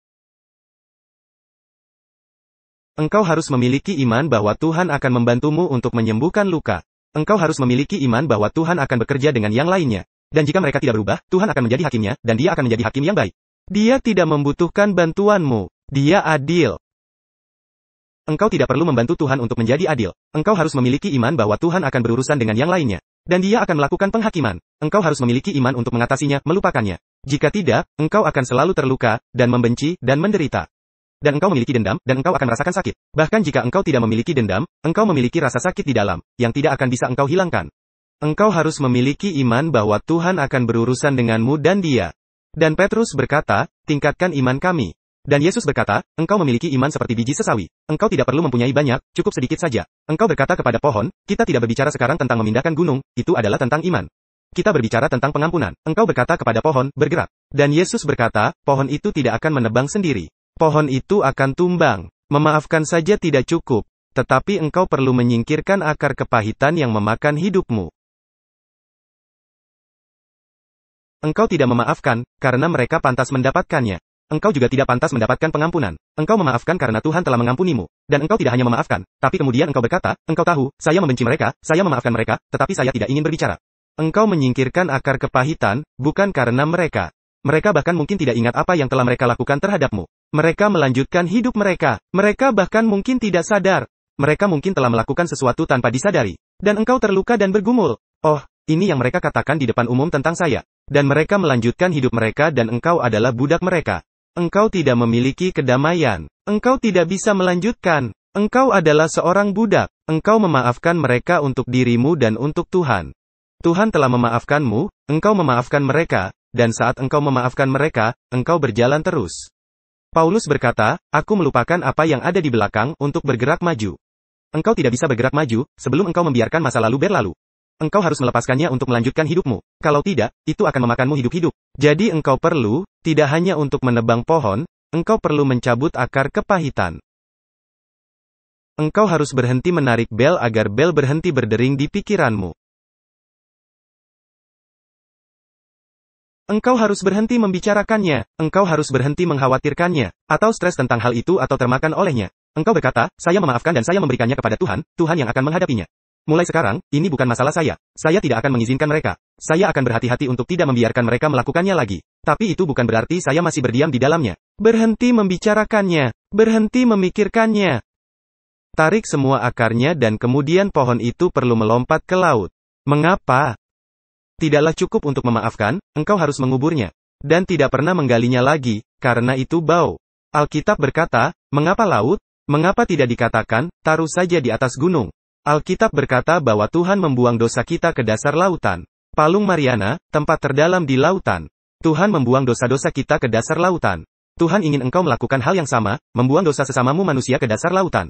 Engkau harus memiliki iman bahwa Tuhan akan membantumu untuk menyembuhkan luka. Engkau harus memiliki iman bahwa Tuhan akan bekerja dengan yang lainnya. Dan jika mereka tidak berubah, Tuhan akan menjadi hakimnya, dan dia akan menjadi hakim yang baik. Dia tidak membutuhkan bantuanmu. Dia adil. Engkau tidak perlu membantu Tuhan untuk menjadi adil. Engkau harus memiliki iman bahwa Tuhan akan berurusan dengan yang lainnya. Dan dia akan melakukan penghakiman. Engkau harus memiliki iman untuk mengatasinya, melupakannya. Jika tidak, engkau akan selalu terluka, dan membenci, dan menderita dan engkau memiliki dendam, dan engkau akan merasakan sakit. Bahkan jika engkau tidak memiliki dendam, engkau memiliki rasa sakit di dalam, yang tidak akan bisa engkau hilangkan. Engkau harus memiliki iman bahwa Tuhan akan berurusan denganmu dan dia. Dan Petrus berkata, tingkatkan iman kami. Dan Yesus berkata, engkau memiliki iman seperti biji sesawi. Engkau tidak perlu mempunyai banyak, cukup sedikit saja. Engkau berkata kepada pohon, kita tidak berbicara sekarang tentang memindahkan gunung, itu adalah tentang iman. Kita berbicara tentang pengampunan. Engkau berkata kepada pohon, bergerak. Dan Yesus berkata, pohon itu tidak akan menebang sendiri pohon itu akan tumbang. Memaafkan saja tidak cukup, tetapi engkau perlu menyingkirkan akar kepahitan yang memakan hidupmu. Engkau tidak memaafkan, karena mereka pantas mendapatkannya. Engkau juga tidak pantas mendapatkan pengampunan. Engkau memaafkan karena Tuhan telah mengampunimu. Dan engkau tidak hanya memaafkan, tapi kemudian engkau berkata, engkau tahu, saya membenci mereka, saya memaafkan mereka, tetapi saya tidak ingin berbicara. Engkau menyingkirkan akar kepahitan, bukan karena mereka. Mereka bahkan mungkin tidak ingat apa yang telah mereka lakukan terhadapmu. Mereka melanjutkan hidup mereka. Mereka bahkan mungkin tidak sadar. Mereka mungkin telah melakukan sesuatu tanpa disadari. Dan engkau terluka dan bergumul. Oh, ini yang mereka katakan di depan umum tentang saya. Dan mereka melanjutkan hidup mereka dan engkau adalah budak mereka. Engkau tidak memiliki kedamaian. Engkau tidak bisa melanjutkan. Engkau adalah seorang budak. Engkau memaafkan mereka untuk dirimu dan untuk Tuhan. Tuhan telah memaafkanmu, engkau memaafkan mereka, dan saat engkau memaafkan mereka, engkau berjalan terus. Paulus berkata, Aku melupakan apa yang ada di belakang untuk bergerak maju. Engkau tidak bisa bergerak maju, sebelum engkau membiarkan masa lalu berlalu. Engkau harus melepaskannya untuk melanjutkan hidupmu. Kalau tidak, itu akan memakanmu hidup-hidup. Jadi engkau perlu, tidak hanya untuk menebang pohon, engkau perlu mencabut akar kepahitan. Engkau harus berhenti menarik bel agar bel berhenti berdering di pikiranmu. Engkau harus berhenti membicarakannya, engkau harus berhenti mengkhawatirkannya, atau stres tentang hal itu atau termakan olehnya. Engkau berkata, saya memaafkan dan saya memberikannya kepada Tuhan, Tuhan yang akan menghadapinya. Mulai sekarang, ini bukan masalah saya. Saya tidak akan mengizinkan mereka. Saya akan berhati-hati untuk tidak membiarkan mereka melakukannya lagi. Tapi itu bukan berarti saya masih berdiam di dalamnya. Berhenti membicarakannya. Berhenti memikirkannya. Tarik semua akarnya dan kemudian pohon itu perlu melompat ke laut. Mengapa? tidaklah cukup untuk memaafkan, engkau harus menguburnya. Dan tidak pernah menggalinya lagi, karena itu bau. Alkitab berkata, mengapa laut? Mengapa tidak dikatakan, taruh saja di atas gunung? Alkitab berkata bahwa Tuhan membuang dosa kita ke dasar lautan. Palung Mariana, tempat terdalam di lautan. Tuhan membuang dosa-dosa kita ke dasar lautan. Tuhan ingin engkau melakukan hal yang sama, membuang dosa sesamamu manusia ke dasar lautan.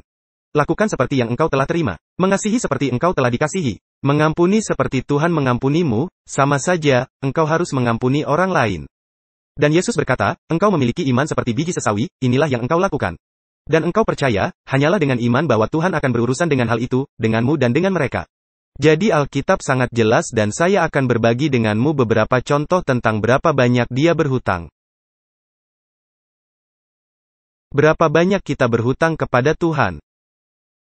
Lakukan seperti yang engkau telah terima. Mengasihi seperti engkau telah dikasihi. Mengampuni seperti Tuhan mengampunimu, sama saja, engkau harus mengampuni orang lain. Dan Yesus berkata, engkau memiliki iman seperti biji sesawi, inilah yang engkau lakukan. Dan engkau percaya, hanyalah dengan iman bahwa Tuhan akan berurusan dengan hal itu, denganmu dan dengan mereka. Jadi Alkitab sangat jelas dan saya akan berbagi denganmu beberapa contoh tentang berapa banyak dia berhutang. Berapa banyak kita berhutang kepada Tuhan?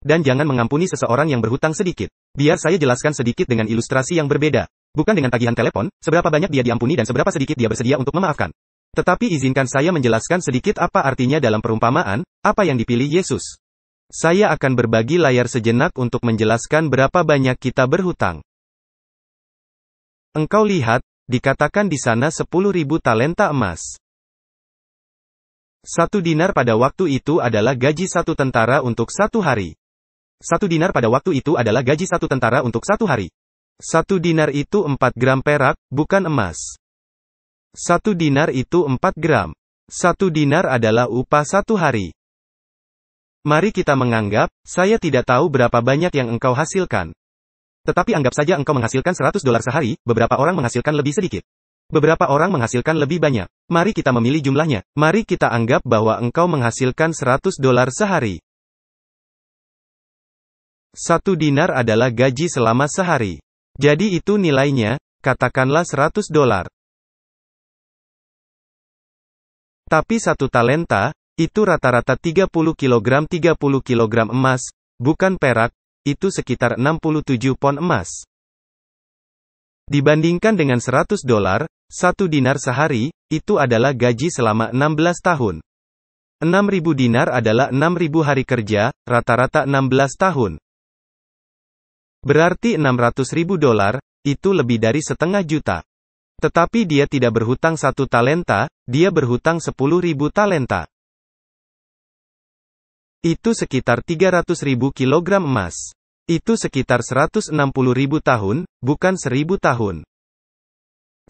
dan jangan mengampuni seseorang yang berhutang sedikit. Biar saya jelaskan sedikit dengan ilustrasi yang berbeda. Bukan dengan tagihan telepon, seberapa banyak dia diampuni dan seberapa sedikit dia bersedia untuk memaafkan. Tetapi izinkan saya menjelaskan sedikit apa artinya dalam perumpamaan, apa yang dipilih Yesus. Saya akan berbagi layar sejenak untuk menjelaskan berapa banyak kita berhutang. Engkau lihat, dikatakan di sana 10.000 talenta emas. Satu dinar pada waktu itu adalah gaji satu tentara untuk satu hari. Satu dinar pada waktu itu adalah gaji satu tentara untuk satu hari. Satu dinar itu empat gram perak, bukan emas. Satu dinar itu empat gram. Satu dinar adalah upah satu hari. Mari kita menganggap, saya tidak tahu berapa banyak yang engkau hasilkan. Tetapi anggap saja engkau menghasilkan 100 dolar sehari, beberapa orang menghasilkan lebih sedikit. Beberapa orang menghasilkan lebih banyak. Mari kita memilih jumlahnya. Mari kita anggap bahwa engkau menghasilkan 100 dolar sehari. Satu dinar adalah gaji selama sehari. Jadi itu nilainya, katakanlah 100 dolar. Tapi satu talenta, itu rata-rata 30 kg 30 kg emas, bukan perak, itu sekitar 67 pon emas. Dibandingkan dengan 100 dolar, satu dinar sehari, itu adalah gaji selama 16 tahun. 6.000 dinar adalah 6.000 hari kerja, rata-rata 16 tahun. Berarti 600 ribu dolar, itu lebih dari setengah juta. Tetapi dia tidak berhutang satu talenta, dia berhutang 10 ribu talenta. Itu sekitar 300 ribu kilogram emas. Itu sekitar 160 ribu tahun, bukan 1000 tahun.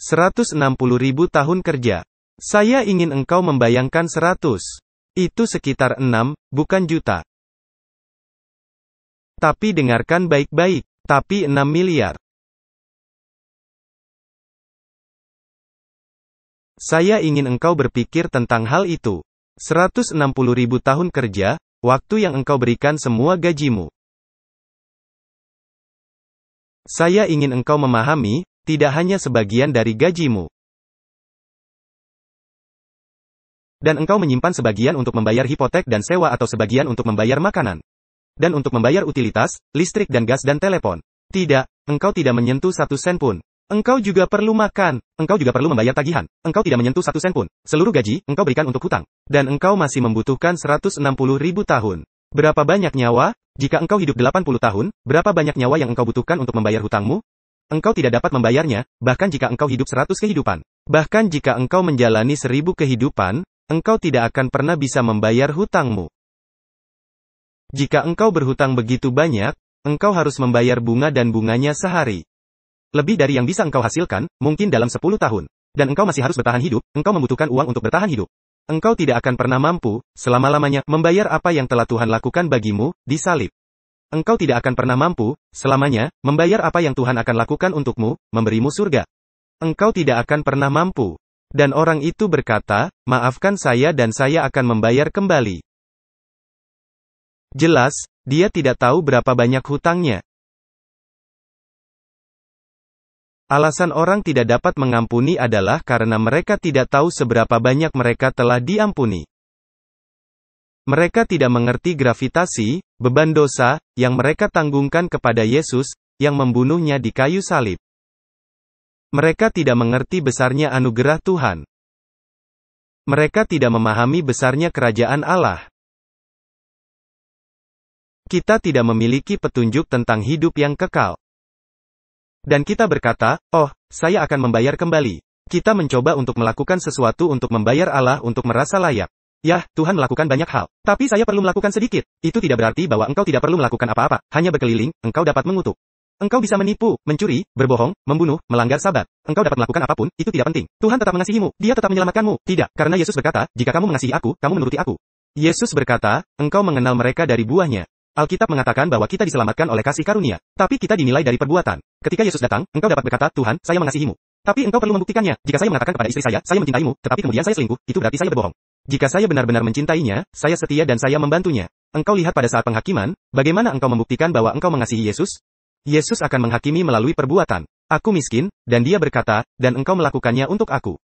160 ribu tahun kerja. Saya ingin engkau membayangkan 100. Itu sekitar 6, bukan juta. Tapi dengarkan baik-baik. Tapi 6 miliar. Saya ingin engkau berpikir tentang hal itu. 160 ribu tahun kerja, waktu yang engkau berikan semua gajimu. Saya ingin engkau memahami, tidak hanya sebagian dari gajimu. Dan engkau menyimpan sebagian untuk membayar hipotek dan sewa atau sebagian untuk membayar makanan dan untuk membayar utilitas, listrik dan gas dan telepon. Tidak, engkau tidak menyentuh satu sen pun. Engkau juga perlu makan, engkau juga perlu membayar tagihan, engkau tidak menyentuh satu sen pun. Seluruh gaji, engkau berikan untuk hutang. Dan engkau masih membutuhkan 160 ribu tahun. Berapa banyak nyawa? Jika engkau hidup 80 tahun, berapa banyak nyawa yang engkau butuhkan untuk membayar hutangmu? Engkau tidak dapat membayarnya, bahkan jika engkau hidup 100 kehidupan. Bahkan jika engkau menjalani 1000 kehidupan, engkau tidak akan pernah bisa membayar hutangmu. Jika engkau berhutang begitu banyak, engkau harus membayar bunga dan bunganya sehari. Lebih dari yang bisa engkau hasilkan, mungkin dalam 10 tahun. Dan engkau masih harus bertahan hidup, engkau membutuhkan uang untuk bertahan hidup. Engkau tidak akan pernah mampu, selama-lamanya, membayar apa yang telah Tuhan lakukan bagimu, di salib. Engkau tidak akan pernah mampu, selamanya, membayar apa yang Tuhan akan lakukan untukmu, memberimu surga. Engkau tidak akan pernah mampu. Dan orang itu berkata, maafkan saya dan saya akan membayar kembali. Jelas, dia tidak tahu berapa banyak hutangnya. Alasan orang tidak dapat mengampuni adalah karena mereka tidak tahu seberapa banyak mereka telah diampuni. Mereka tidak mengerti gravitasi, beban dosa, yang mereka tanggungkan kepada Yesus, yang membunuhnya di kayu salib. Mereka tidak mengerti besarnya anugerah Tuhan. Mereka tidak memahami besarnya kerajaan Allah. Kita tidak memiliki petunjuk tentang hidup yang kekal. Dan kita berkata, oh, saya akan membayar kembali. Kita mencoba untuk melakukan sesuatu untuk membayar Allah untuk merasa layak. Yah, Tuhan melakukan banyak hal. Tapi saya perlu melakukan sedikit. Itu tidak berarti bahwa engkau tidak perlu melakukan apa-apa. Hanya berkeliling, engkau dapat mengutuk. Engkau bisa menipu, mencuri, berbohong, membunuh, melanggar sabat. Engkau dapat melakukan apapun, itu tidak penting. Tuhan tetap mengasihimu, dia tetap menyelamatkanmu. Tidak, karena Yesus berkata, jika kamu mengasihi aku, kamu menuruti aku. Yesus berkata, engkau mengenal mereka dari buahnya. Alkitab mengatakan bahwa kita diselamatkan oleh kasih karunia, tapi kita dinilai dari perbuatan. Ketika Yesus datang, engkau dapat berkata, Tuhan, saya mengasihimu. Tapi engkau perlu membuktikannya. Jika saya mengatakan kepada istri saya, saya mencintaimu, tetapi kemudian saya selingkuh, itu berarti saya berbohong. Jika saya benar-benar mencintainya, saya setia dan saya membantunya. Engkau lihat pada saat penghakiman, bagaimana engkau membuktikan bahwa engkau mengasihi Yesus? Yesus akan menghakimi melalui perbuatan. Aku miskin, dan dia berkata, dan engkau melakukannya untuk aku.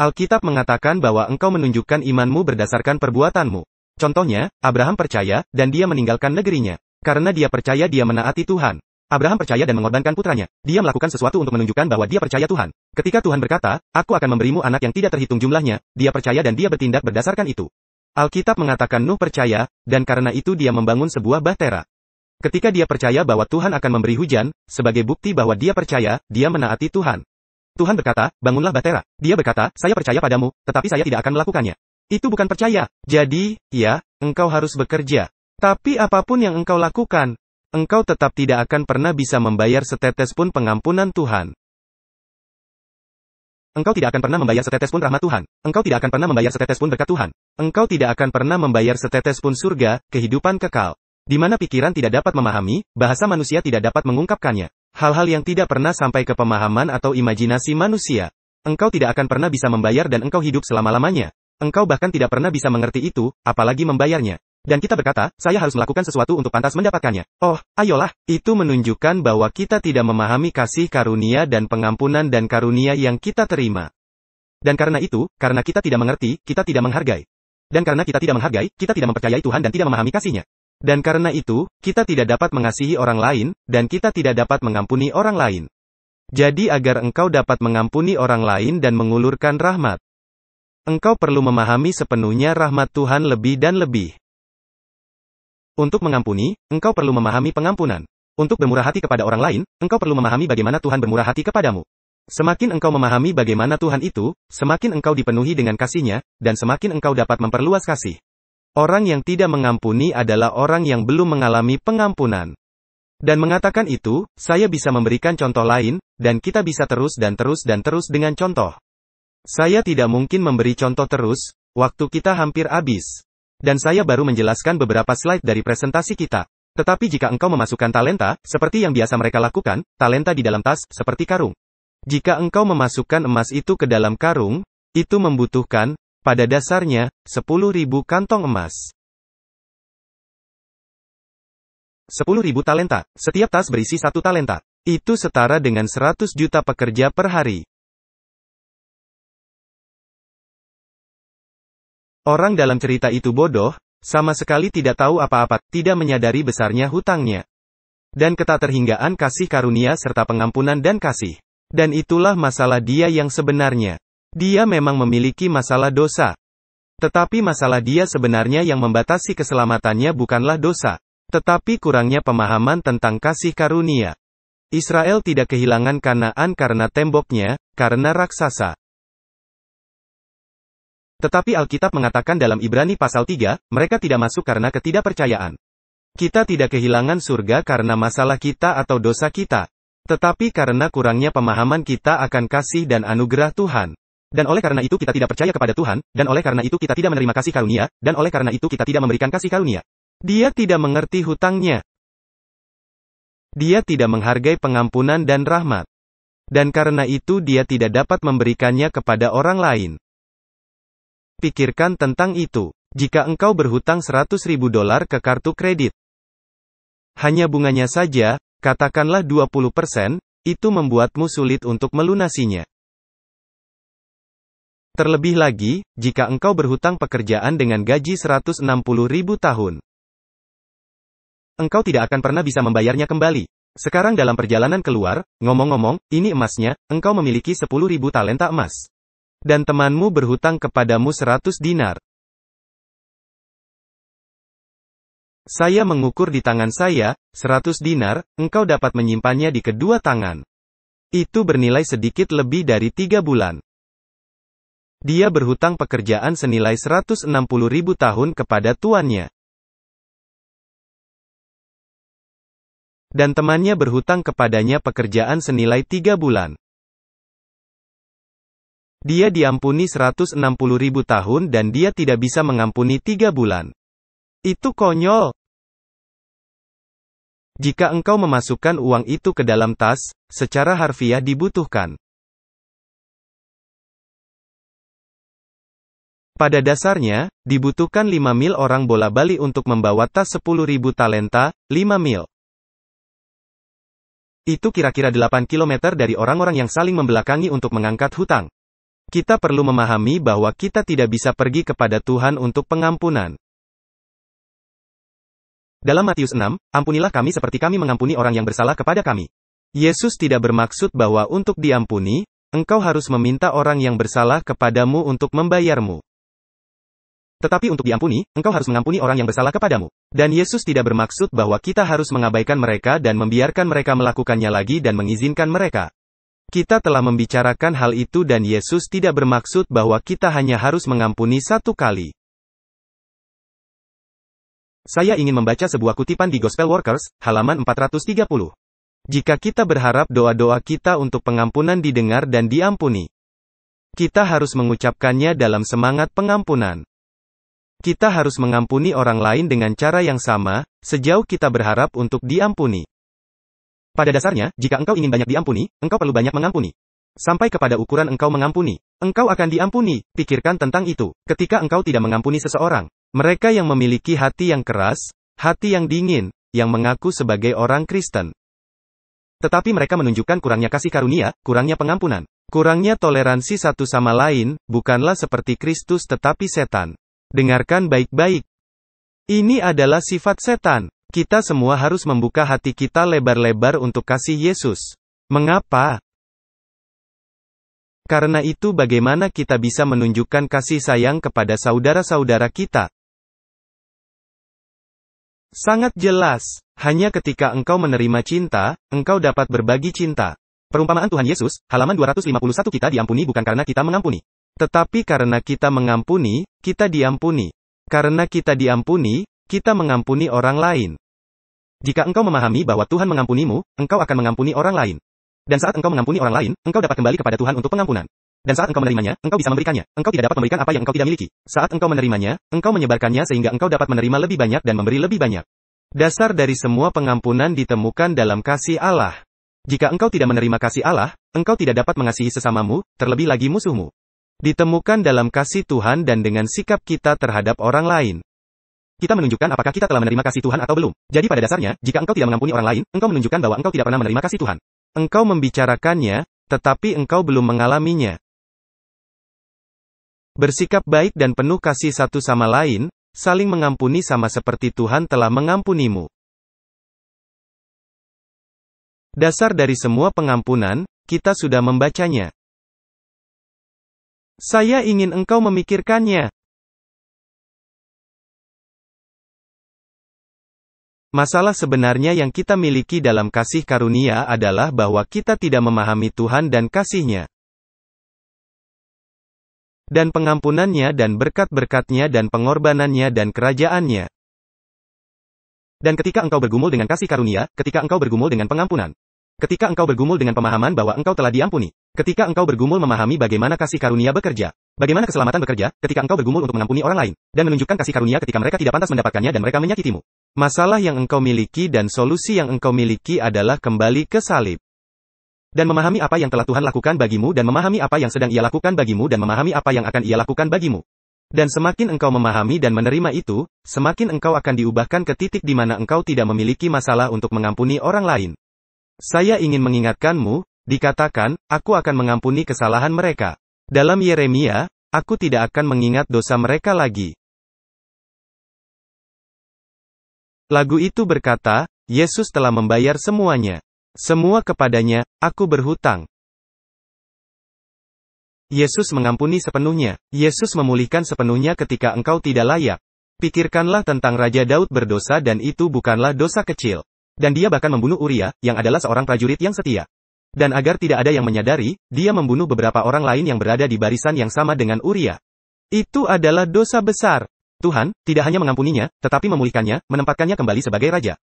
Alkitab mengatakan bahwa engkau menunjukkan imanmu berdasarkan perbuatanmu. Contohnya, Abraham percaya, dan dia meninggalkan negerinya. Karena dia percaya dia menaati Tuhan. Abraham percaya dan mengorbankan putranya. Dia melakukan sesuatu untuk menunjukkan bahwa dia percaya Tuhan. Ketika Tuhan berkata, aku akan memberimu anak yang tidak terhitung jumlahnya, dia percaya dan dia bertindak berdasarkan itu. Alkitab mengatakan Nuh percaya, dan karena itu dia membangun sebuah bahtera. Ketika dia percaya bahwa Tuhan akan memberi hujan, sebagai bukti bahwa dia percaya, dia menaati Tuhan. Tuhan berkata, bangunlah bahtera. Dia berkata, saya percaya padamu, tetapi saya tidak akan melakukannya. Itu bukan percaya. Jadi, ya, engkau harus bekerja. Tapi apapun yang engkau lakukan, engkau tetap tidak akan pernah bisa membayar setetes pun pengampunan Tuhan. Engkau tidak akan pernah membayar setetes pun rahmat Tuhan. Engkau tidak akan pernah membayar setetes pun berkat Tuhan. Engkau tidak akan pernah membayar setetes pun surga, kehidupan kekal. Di mana pikiran tidak dapat memahami, bahasa manusia tidak dapat mengungkapkannya. Hal-hal yang tidak pernah sampai ke pemahaman atau imajinasi manusia. Engkau tidak akan pernah bisa membayar dan engkau hidup selama-lamanya. Engkau bahkan tidak pernah bisa mengerti itu, apalagi membayarnya. Dan kita berkata, saya harus melakukan sesuatu untuk pantas mendapatkannya. Oh, ayolah, itu menunjukkan bahwa kita tidak memahami kasih karunia dan pengampunan dan karunia yang kita terima. Dan karena itu, karena kita tidak mengerti, kita tidak menghargai. Dan karena kita tidak menghargai, kita tidak mempercayai Tuhan dan tidak memahami kasihnya. Dan karena itu, kita tidak dapat mengasihi orang lain, dan kita tidak dapat mengampuni orang lain. Jadi agar engkau dapat mengampuni orang lain dan mengulurkan rahmat, Engkau perlu memahami sepenuhnya rahmat Tuhan lebih dan lebih. Untuk mengampuni, engkau perlu memahami pengampunan. Untuk bermurah hati kepada orang lain, engkau perlu memahami bagaimana Tuhan bermurah hati kepadamu. Semakin engkau memahami bagaimana Tuhan itu, semakin engkau dipenuhi dengan kasihnya, dan semakin engkau dapat memperluas kasih. Orang yang tidak mengampuni adalah orang yang belum mengalami pengampunan. Dan mengatakan itu, saya bisa memberikan contoh lain, dan kita bisa terus dan terus dan terus dengan contoh. Saya tidak mungkin memberi contoh terus, waktu kita hampir habis. Dan saya baru menjelaskan beberapa slide dari presentasi kita. Tetapi jika engkau memasukkan talenta, seperti yang biasa mereka lakukan, talenta di dalam tas, seperti karung. Jika engkau memasukkan emas itu ke dalam karung, itu membutuhkan, pada dasarnya, 10.000 kantong emas. 10.000 talenta. Setiap tas berisi satu talenta. Itu setara dengan 100 juta pekerja per hari. Orang dalam cerita itu bodoh, sama sekali tidak tahu apa-apa, tidak menyadari besarnya hutangnya. Dan keterhinggaan kasih karunia serta pengampunan dan kasih. Dan itulah masalah dia yang sebenarnya. Dia memang memiliki masalah dosa. Tetapi masalah dia sebenarnya yang membatasi keselamatannya bukanlah dosa. Tetapi kurangnya pemahaman tentang kasih karunia. Israel tidak kehilangan Kanaan karena temboknya, karena raksasa. Tetapi Alkitab mengatakan dalam Ibrani pasal 3, mereka tidak masuk karena ketidakpercayaan. Kita tidak kehilangan surga karena masalah kita atau dosa kita. Tetapi karena kurangnya pemahaman kita akan kasih dan anugerah Tuhan. Dan oleh karena itu kita tidak percaya kepada Tuhan, dan oleh karena itu kita tidak menerima kasih karunia, dan oleh karena itu kita tidak memberikan kasih karunia. Dia tidak mengerti hutangnya. Dia tidak menghargai pengampunan dan rahmat. Dan karena itu dia tidak dapat memberikannya kepada orang lain pikirkan tentang itu. Jika engkau berhutang 100 ribu dolar ke kartu kredit, hanya bunganya saja, katakanlah 20%, itu membuatmu sulit untuk melunasinya. Terlebih lagi, jika engkau berhutang pekerjaan dengan gaji 160 ribu tahun, engkau tidak akan pernah bisa membayarnya kembali. Sekarang dalam perjalanan keluar, ngomong-ngomong, ini emasnya, engkau memiliki ribu talenta emas dan temanmu berhutang kepadamu 100 dinar. Saya mengukur di tangan saya, 100 dinar, engkau dapat menyimpannya di kedua tangan. Itu bernilai sedikit lebih dari tiga bulan. Dia berhutang pekerjaan senilai 160 ribu tahun kepada tuannya. Dan temannya berhutang kepadanya pekerjaan senilai tiga bulan. Dia diampuni 160 ribu tahun dan dia tidak bisa mengampuni tiga bulan. Itu konyol. Jika engkau memasukkan uang itu ke dalam tas, secara harfiah dibutuhkan. Pada dasarnya, dibutuhkan 5 mil orang bola Bali untuk membawa tas 10 ribu talenta, 5 mil. Itu kira-kira 8 km dari orang-orang yang saling membelakangi untuk mengangkat hutang. Kita perlu memahami bahwa kita tidak bisa pergi kepada Tuhan untuk pengampunan. Dalam Matius 6, ampunilah kami seperti kami mengampuni orang yang bersalah kepada kami. Yesus tidak bermaksud bahwa untuk diampuni, engkau harus meminta orang yang bersalah kepadamu untuk membayarmu. Tetapi untuk diampuni, engkau harus mengampuni orang yang bersalah kepadamu. Dan Yesus tidak bermaksud bahwa kita harus mengabaikan mereka dan membiarkan mereka melakukannya lagi dan mengizinkan mereka. Kita telah membicarakan hal itu dan Yesus tidak bermaksud bahwa kita hanya harus mengampuni satu kali. Saya ingin membaca sebuah kutipan di Gospel Workers, halaman 430. Jika kita berharap doa-doa kita untuk pengampunan didengar dan diampuni, kita harus mengucapkannya dalam semangat pengampunan. Kita harus mengampuni orang lain dengan cara yang sama, sejauh kita berharap untuk diampuni. Pada dasarnya, jika engkau ingin banyak diampuni, engkau perlu banyak mengampuni. Sampai kepada ukuran engkau mengampuni, engkau akan diampuni. Pikirkan tentang itu. Ketika engkau tidak mengampuni seseorang, mereka yang memiliki hati yang keras, hati yang dingin, yang mengaku sebagai orang Kristen. Tetapi mereka menunjukkan kurangnya kasih karunia, kurangnya pengampunan, kurangnya toleransi satu sama lain, bukanlah seperti Kristus tetapi setan. Dengarkan baik-baik. Ini adalah sifat setan. Kita semua harus membuka hati kita lebar-lebar untuk kasih Yesus. Mengapa? Karena itu bagaimana kita bisa menunjukkan kasih sayang kepada saudara-saudara kita? Sangat jelas, hanya ketika engkau menerima cinta, engkau dapat berbagi cinta. Perumpamaan Tuhan Yesus, halaman 251 kita diampuni bukan karena kita mengampuni. Tetapi karena kita mengampuni, kita diampuni. Karena kita diampuni, kita mengampuni orang lain. Jika engkau memahami bahwa Tuhan mengampunimu, engkau akan mengampuni orang lain. Dan saat engkau mengampuni orang lain, engkau dapat kembali kepada Tuhan untuk pengampunan. Dan saat engkau menerimanya, engkau bisa memberikannya. Engkau tidak dapat memberikan apa yang engkau tidak miliki. Saat engkau menerimanya, engkau menyebarkannya sehingga engkau dapat menerima lebih banyak dan memberi lebih banyak. Dasar dari semua pengampunan ditemukan dalam kasih Allah. Jika engkau tidak menerima kasih Allah, engkau tidak dapat mengasihi sesamamu, terlebih lagi musuhmu. Ditemukan dalam kasih Tuhan dan dengan sikap kita terhadap orang lain. Kita menunjukkan apakah kita telah menerima kasih Tuhan atau belum. Jadi pada dasarnya, jika engkau tidak mengampuni orang lain, engkau menunjukkan bahwa engkau tidak pernah menerima kasih Tuhan. Engkau membicarakannya, tetapi engkau belum mengalaminya. Bersikap baik dan penuh kasih satu sama lain, saling mengampuni sama seperti Tuhan telah mengampunimu. Dasar dari semua pengampunan, kita sudah membacanya. Saya ingin engkau memikirkannya. Masalah sebenarnya yang kita miliki dalam kasih karunia adalah bahwa kita tidak memahami Tuhan dan kasihnya. Dan pengampunannya dan berkat-berkatnya dan pengorbanannya dan kerajaannya. Dan ketika engkau bergumul dengan kasih karunia, ketika engkau bergumul dengan pengampunan. Ketika engkau bergumul dengan pemahaman bahwa engkau telah diampuni. Ketika engkau bergumul memahami bagaimana kasih karunia bekerja. Bagaimana keselamatan bekerja, ketika engkau bergumul untuk mengampuni orang lain. Dan menunjukkan kasih karunia ketika mereka tidak pantas mendapatkannya dan mereka menyakitimu. Masalah yang engkau miliki dan solusi yang engkau miliki adalah kembali ke salib. Dan memahami apa yang telah Tuhan lakukan bagimu dan memahami apa yang sedang ia lakukan bagimu dan memahami apa yang akan ia lakukan bagimu. Dan semakin engkau memahami dan menerima itu, semakin engkau akan diubahkan ke titik di mana engkau tidak memiliki masalah untuk mengampuni orang lain. Saya ingin mengingatkanmu, dikatakan, aku akan mengampuni kesalahan mereka. Dalam Yeremia, aku tidak akan mengingat dosa mereka lagi. Lagu itu berkata, Yesus telah membayar semuanya. Semua kepadanya, aku berhutang. Yesus mengampuni sepenuhnya. Yesus memulihkan sepenuhnya ketika engkau tidak layak. Pikirkanlah tentang Raja Daud berdosa dan itu bukanlah dosa kecil. Dan dia bahkan membunuh Uria, yang adalah seorang prajurit yang setia. Dan agar tidak ada yang menyadari, dia membunuh beberapa orang lain yang berada di barisan yang sama dengan Uria. Itu adalah dosa besar. Tuhan, tidak hanya mengampuninya, tetapi memulihkannya, menempatkannya kembali sebagai raja.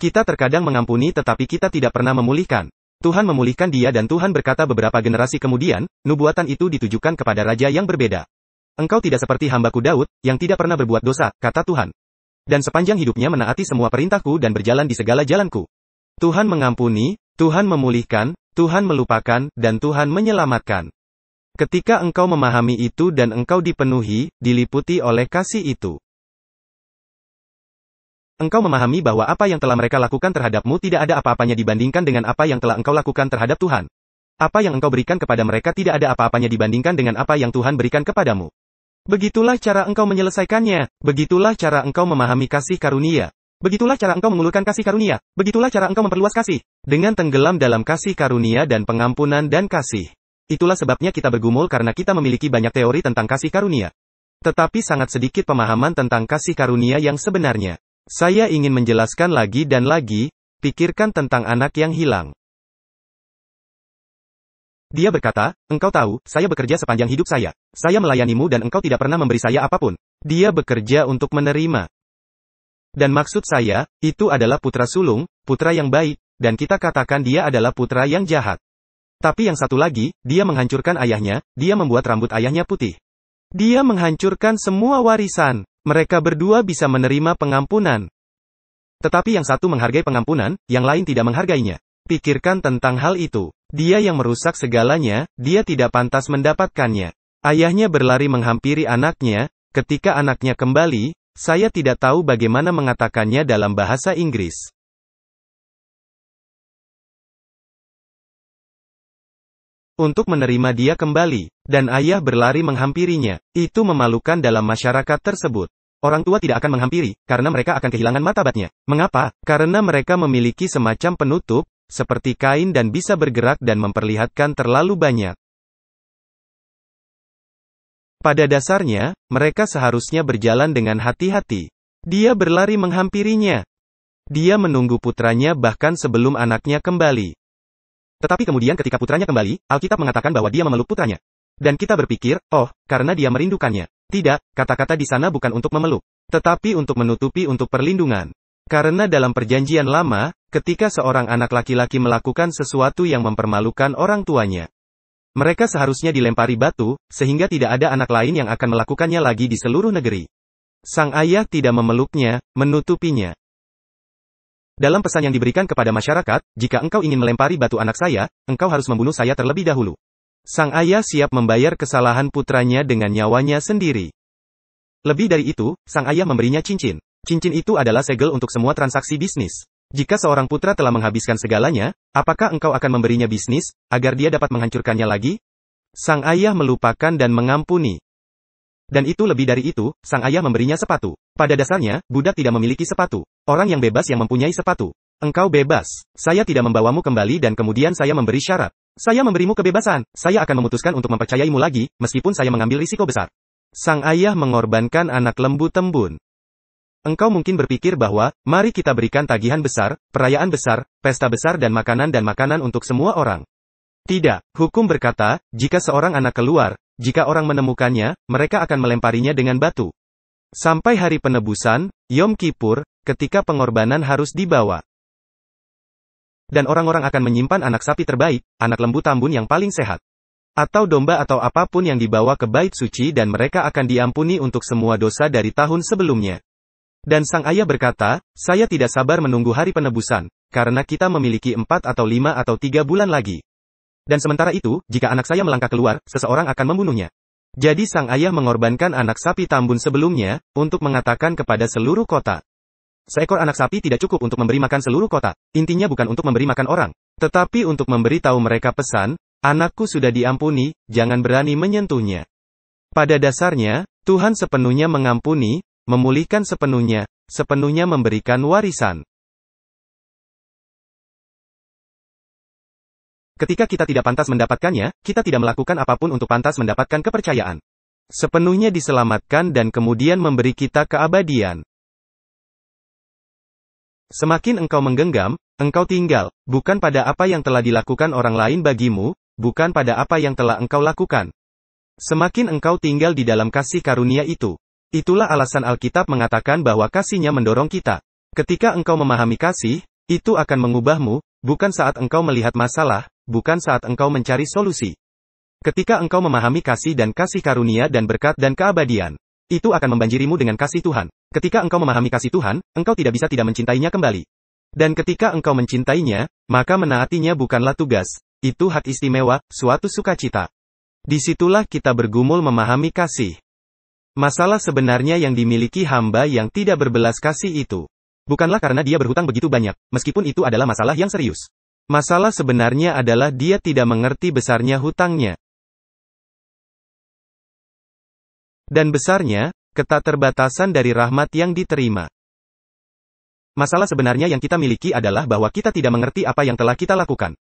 Kita terkadang mengampuni tetapi kita tidak pernah memulihkan. Tuhan memulihkan dia dan Tuhan berkata beberapa generasi kemudian, nubuatan itu ditujukan kepada raja yang berbeda. Engkau tidak seperti hambaku Daud, yang tidak pernah berbuat dosa, kata Tuhan. Dan sepanjang hidupnya menaati semua perintahku dan berjalan di segala jalanku. Tuhan mengampuni, Tuhan memulihkan, Tuhan melupakan, dan Tuhan menyelamatkan. Ketika engkau memahami itu dan engkau dipenuhi, diliputi oleh kasih itu. Engkau memahami bahwa apa yang telah mereka lakukan terhadapmu tidak ada apa-apanya dibandingkan dengan apa yang telah engkau lakukan terhadap Tuhan. Apa yang engkau berikan kepada mereka tidak ada apa-apanya dibandingkan dengan apa yang Tuhan berikan kepadamu. Begitulah cara engkau menyelesaikannya, begitulah cara engkau memahami kasih karunia. Begitulah cara engkau mengulurkan kasih karunia, begitulah cara engkau memperluas kasih, dengan tenggelam dalam kasih karunia dan pengampunan dan kasih. Itulah sebabnya kita bergumul karena kita memiliki banyak teori tentang kasih karunia. Tetapi sangat sedikit pemahaman tentang kasih karunia yang sebenarnya. Saya ingin menjelaskan lagi dan lagi, pikirkan tentang anak yang hilang. Dia berkata, engkau tahu, saya bekerja sepanjang hidup saya. Saya melayanimu dan engkau tidak pernah memberi saya apapun. Dia bekerja untuk menerima. Dan maksud saya, itu adalah putra sulung, putra yang baik, dan kita katakan dia adalah putra yang jahat. Tapi yang satu lagi, dia menghancurkan ayahnya, dia membuat rambut ayahnya putih. Dia menghancurkan semua warisan. Mereka berdua bisa menerima pengampunan. Tetapi yang satu menghargai pengampunan, yang lain tidak menghargainya. Pikirkan tentang hal itu. Dia yang merusak segalanya, dia tidak pantas mendapatkannya. Ayahnya berlari menghampiri anaknya, ketika anaknya kembali, saya tidak tahu bagaimana mengatakannya dalam bahasa Inggris. untuk menerima dia kembali, dan ayah berlari menghampirinya. Itu memalukan dalam masyarakat tersebut. Orang tua tidak akan menghampiri, karena mereka akan kehilangan matabatnya. Mengapa? Karena mereka memiliki semacam penutup, seperti kain dan bisa bergerak dan memperlihatkan terlalu banyak. Pada dasarnya, mereka seharusnya berjalan dengan hati-hati. Dia berlari menghampirinya. Dia menunggu putranya bahkan sebelum anaknya kembali. Tetapi kemudian ketika putranya kembali, Alkitab mengatakan bahwa dia memeluk putranya. Dan kita berpikir, oh, karena dia merindukannya. Tidak, kata-kata di sana bukan untuk memeluk. Tetapi untuk menutupi untuk perlindungan. Karena dalam perjanjian lama, ketika seorang anak laki-laki melakukan sesuatu yang mempermalukan orang tuanya, mereka seharusnya dilempari batu, sehingga tidak ada anak lain yang akan melakukannya lagi di seluruh negeri. Sang ayah tidak memeluknya, menutupinya. Dalam pesan yang diberikan kepada masyarakat, jika engkau ingin melempari batu anak saya, engkau harus membunuh saya terlebih dahulu. Sang ayah siap membayar kesalahan putranya dengan nyawanya sendiri. Lebih dari itu, sang ayah memberinya cincin. Cincin itu adalah segel untuk semua transaksi bisnis. Jika seorang putra telah menghabiskan segalanya, apakah engkau akan memberinya bisnis, agar dia dapat menghancurkannya lagi? Sang ayah melupakan dan mengampuni. Dan itu lebih dari itu, sang ayah memberinya sepatu. Pada dasarnya, budak tidak memiliki sepatu. Orang yang bebas yang mempunyai sepatu. Engkau bebas. Saya tidak membawamu kembali dan kemudian saya memberi syarat. Saya memberimu kebebasan. Saya akan memutuskan untuk mempercayaimu lagi, meskipun saya mengambil risiko besar. Sang ayah mengorbankan anak lembu tembun. Engkau mungkin berpikir bahwa, mari kita berikan tagihan besar, perayaan besar, pesta besar dan makanan dan makanan untuk semua orang. Tidak, hukum berkata, jika seorang anak keluar, jika orang menemukannya, mereka akan melemparinya dengan batu. Sampai hari penebusan, Yom Kippur, ketika pengorbanan harus dibawa. Dan orang-orang akan menyimpan anak sapi terbaik, anak lembu tambun yang paling sehat. Atau domba atau apapun yang dibawa ke bait suci dan mereka akan diampuni untuk semua dosa dari tahun sebelumnya. Dan sang ayah berkata, saya tidak sabar menunggu hari penebusan, karena kita memiliki empat atau lima atau tiga bulan lagi. Dan sementara itu, jika anak saya melangkah keluar, seseorang akan membunuhnya. Jadi sang ayah mengorbankan anak sapi Tambun sebelumnya, untuk mengatakan kepada seluruh kota. Seekor anak sapi tidak cukup untuk memberi makan seluruh kota, intinya bukan untuk memberi makan orang, tetapi untuk memberi tahu mereka pesan, anakku sudah diampuni, jangan berani menyentuhnya. Pada dasarnya, Tuhan sepenuhnya mengampuni, memulihkan sepenuhnya, sepenuhnya memberikan warisan. Ketika kita tidak pantas mendapatkannya, kita tidak melakukan apapun untuk pantas mendapatkan kepercayaan. Sepenuhnya diselamatkan dan kemudian memberi kita keabadian. Semakin engkau menggenggam, engkau tinggal, bukan pada apa yang telah dilakukan orang lain bagimu, bukan pada apa yang telah engkau lakukan. Semakin engkau tinggal di dalam kasih karunia itu. Itulah alasan Alkitab mengatakan bahwa kasihnya mendorong kita. Ketika engkau memahami kasih, itu akan mengubahmu, bukan saat engkau melihat masalah, bukan saat engkau mencari solusi. Ketika engkau memahami kasih dan kasih karunia dan berkat dan keabadian, itu akan membanjirimu dengan kasih Tuhan. Ketika engkau memahami kasih Tuhan, engkau tidak bisa tidak mencintainya kembali. Dan ketika engkau mencintainya, maka menaatinya bukanlah tugas, itu hak istimewa, suatu sukacita. Disitulah kita bergumul memahami kasih. Masalah sebenarnya yang dimiliki hamba yang tidak berbelas kasih itu. Bukanlah karena dia berhutang begitu banyak, meskipun itu adalah masalah yang serius. Masalah sebenarnya adalah dia tidak mengerti besarnya hutangnya. Dan besarnya, terbatasan dari rahmat yang diterima. Masalah sebenarnya yang kita miliki adalah bahwa kita tidak mengerti apa yang telah kita lakukan.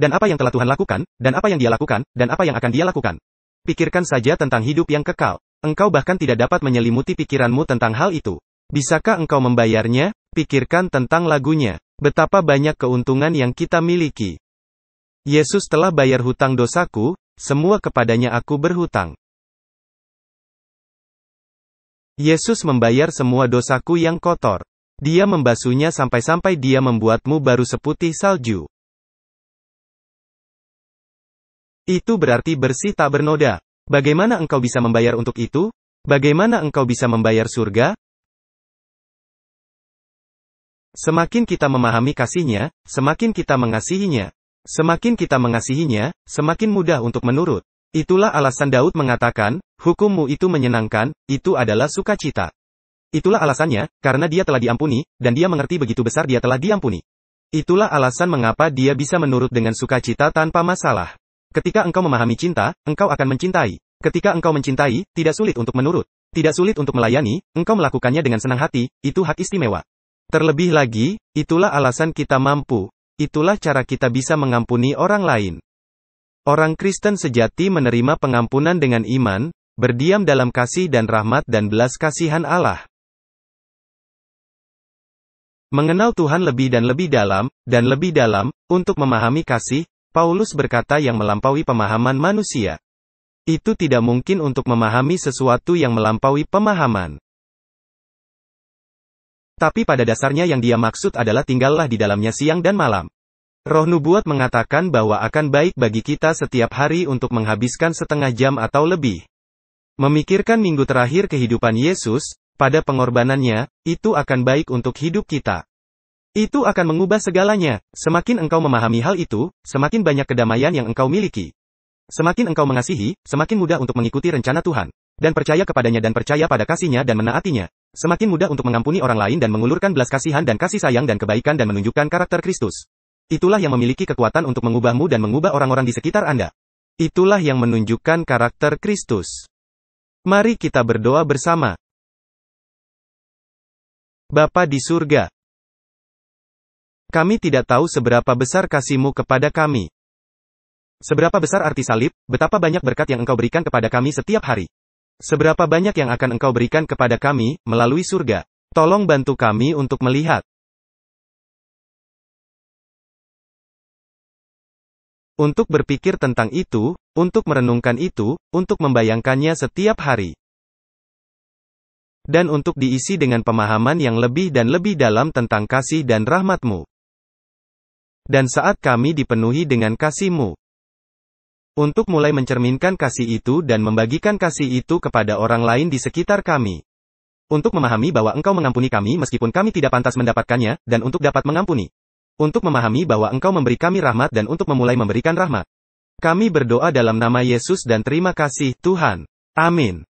Dan apa yang telah Tuhan lakukan, dan apa yang dia lakukan, dan apa yang akan dia lakukan. Pikirkan saja tentang hidup yang kekal. Engkau bahkan tidak dapat menyelimuti pikiranmu tentang hal itu. Bisakah engkau membayarnya? Pikirkan tentang lagunya. Betapa banyak keuntungan yang kita miliki. Yesus telah bayar hutang dosaku, semua kepadanya aku berhutang. Yesus membayar semua dosaku yang kotor. Dia membasuhnya sampai-sampai dia membuatmu baru seputih salju. Itu berarti bersih tak bernoda. Bagaimana engkau bisa membayar untuk itu? Bagaimana engkau bisa membayar surga? Semakin kita memahami kasihnya, semakin kita mengasihinya. Semakin kita mengasihinya, semakin mudah untuk menurut. Itulah alasan Daud mengatakan, hukummu itu menyenangkan, itu adalah sukacita. Itulah alasannya, karena dia telah diampuni, dan dia mengerti begitu besar dia telah diampuni. Itulah alasan mengapa dia bisa menurut dengan sukacita tanpa masalah. Ketika engkau memahami cinta, engkau akan mencintai. Ketika engkau mencintai, tidak sulit untuk menurut. Tidak sulit untuk melayani, engkau melakukannya dengan senang hati, itu hak istimewa. Terlebih lagi, itulah alasan kita mampu, itulah cara kita bisa mengampuni orang lain. Orang Kristen sejati menerima pengampunan dengan iman, berdiam dalam kasih dan rahmat dan belas kasihan Allah. Mengenal Tuhan lebih dan lebih dalam, dan lebih dalam, untuk memahami kasih, Paulus berkata yang melampaui pemahaman manusia. Itu tidak mungkin untuk memahami sesuatu yang melampaui pemahaman. Tapi pada dasarnya yang dia maksud adalah tinggallah di dalamnya siang dan malam. Roh nubuat mengatakan bahwa akan baik bagi kita setiap hari untuk menghabiskan setengah jam atau lebih. Memikirkan minggu terakhir kehidupan Yesus, pada pengorbanannya, itu akan baik untuk hidup kita. Itu akan mengubah segalanya. Semakin engkau memahami hal itu, semakin banyak kedamaian yang engkau miliki. Semakin engkau mengasihi, semakin mudah untuk mengikuti rencana Tuhan. Dan percaya kepadanya dan percaya pada kasihnya dan menaatinya. Semakin mudah untuk mengampuni orang lain dan mengulurkan belas kasihan dan kasih sayang dan kebaikan dan menunjukkan karakter Kristus. Itulah yang memiliki kekuatan untuk mengubahmu dan mengubah orang-orang di sekitar Anda. Itulah yang menunjukkan karakter Kristus. Mari kita berdoa bersama. Bapa di surga, kami tidak tahu seberapa besar kasihmu kepada kami. Seberapa besar arti salib, betapa banyak berkat yang engkau berikan kepada kami setiap hari. Seberapa banyak yang akan engkau berikan kepada kami, melalui surga? Tolong bantu kami untuk melihat. Untuk berpikir tentang itu, untuk merenungkan itu, untuk membayangkannya setiap hari. Dan untuk diisi dengan pemahaman yang lebih dan lebih dalam tentang kasih dan rahmatmu. Dan saat kami dipenuhi dengan kasihmu, untuk mulai mencerminkan kasih itu dan membagikan kasih itu kepada orang lain di sekitar kami. Untuk memahami bahwa engkau mengampuni kami meskipun kami tidak pantas mendapatkannya, dan untuk dapat mengampuni. Untuk memahami bahwa engkau memberi kami rahmat dan untuk memulai memberikan rahmat. Kami berdoa dalam nama Yesus dan terima kasih, Tuhan. Amin.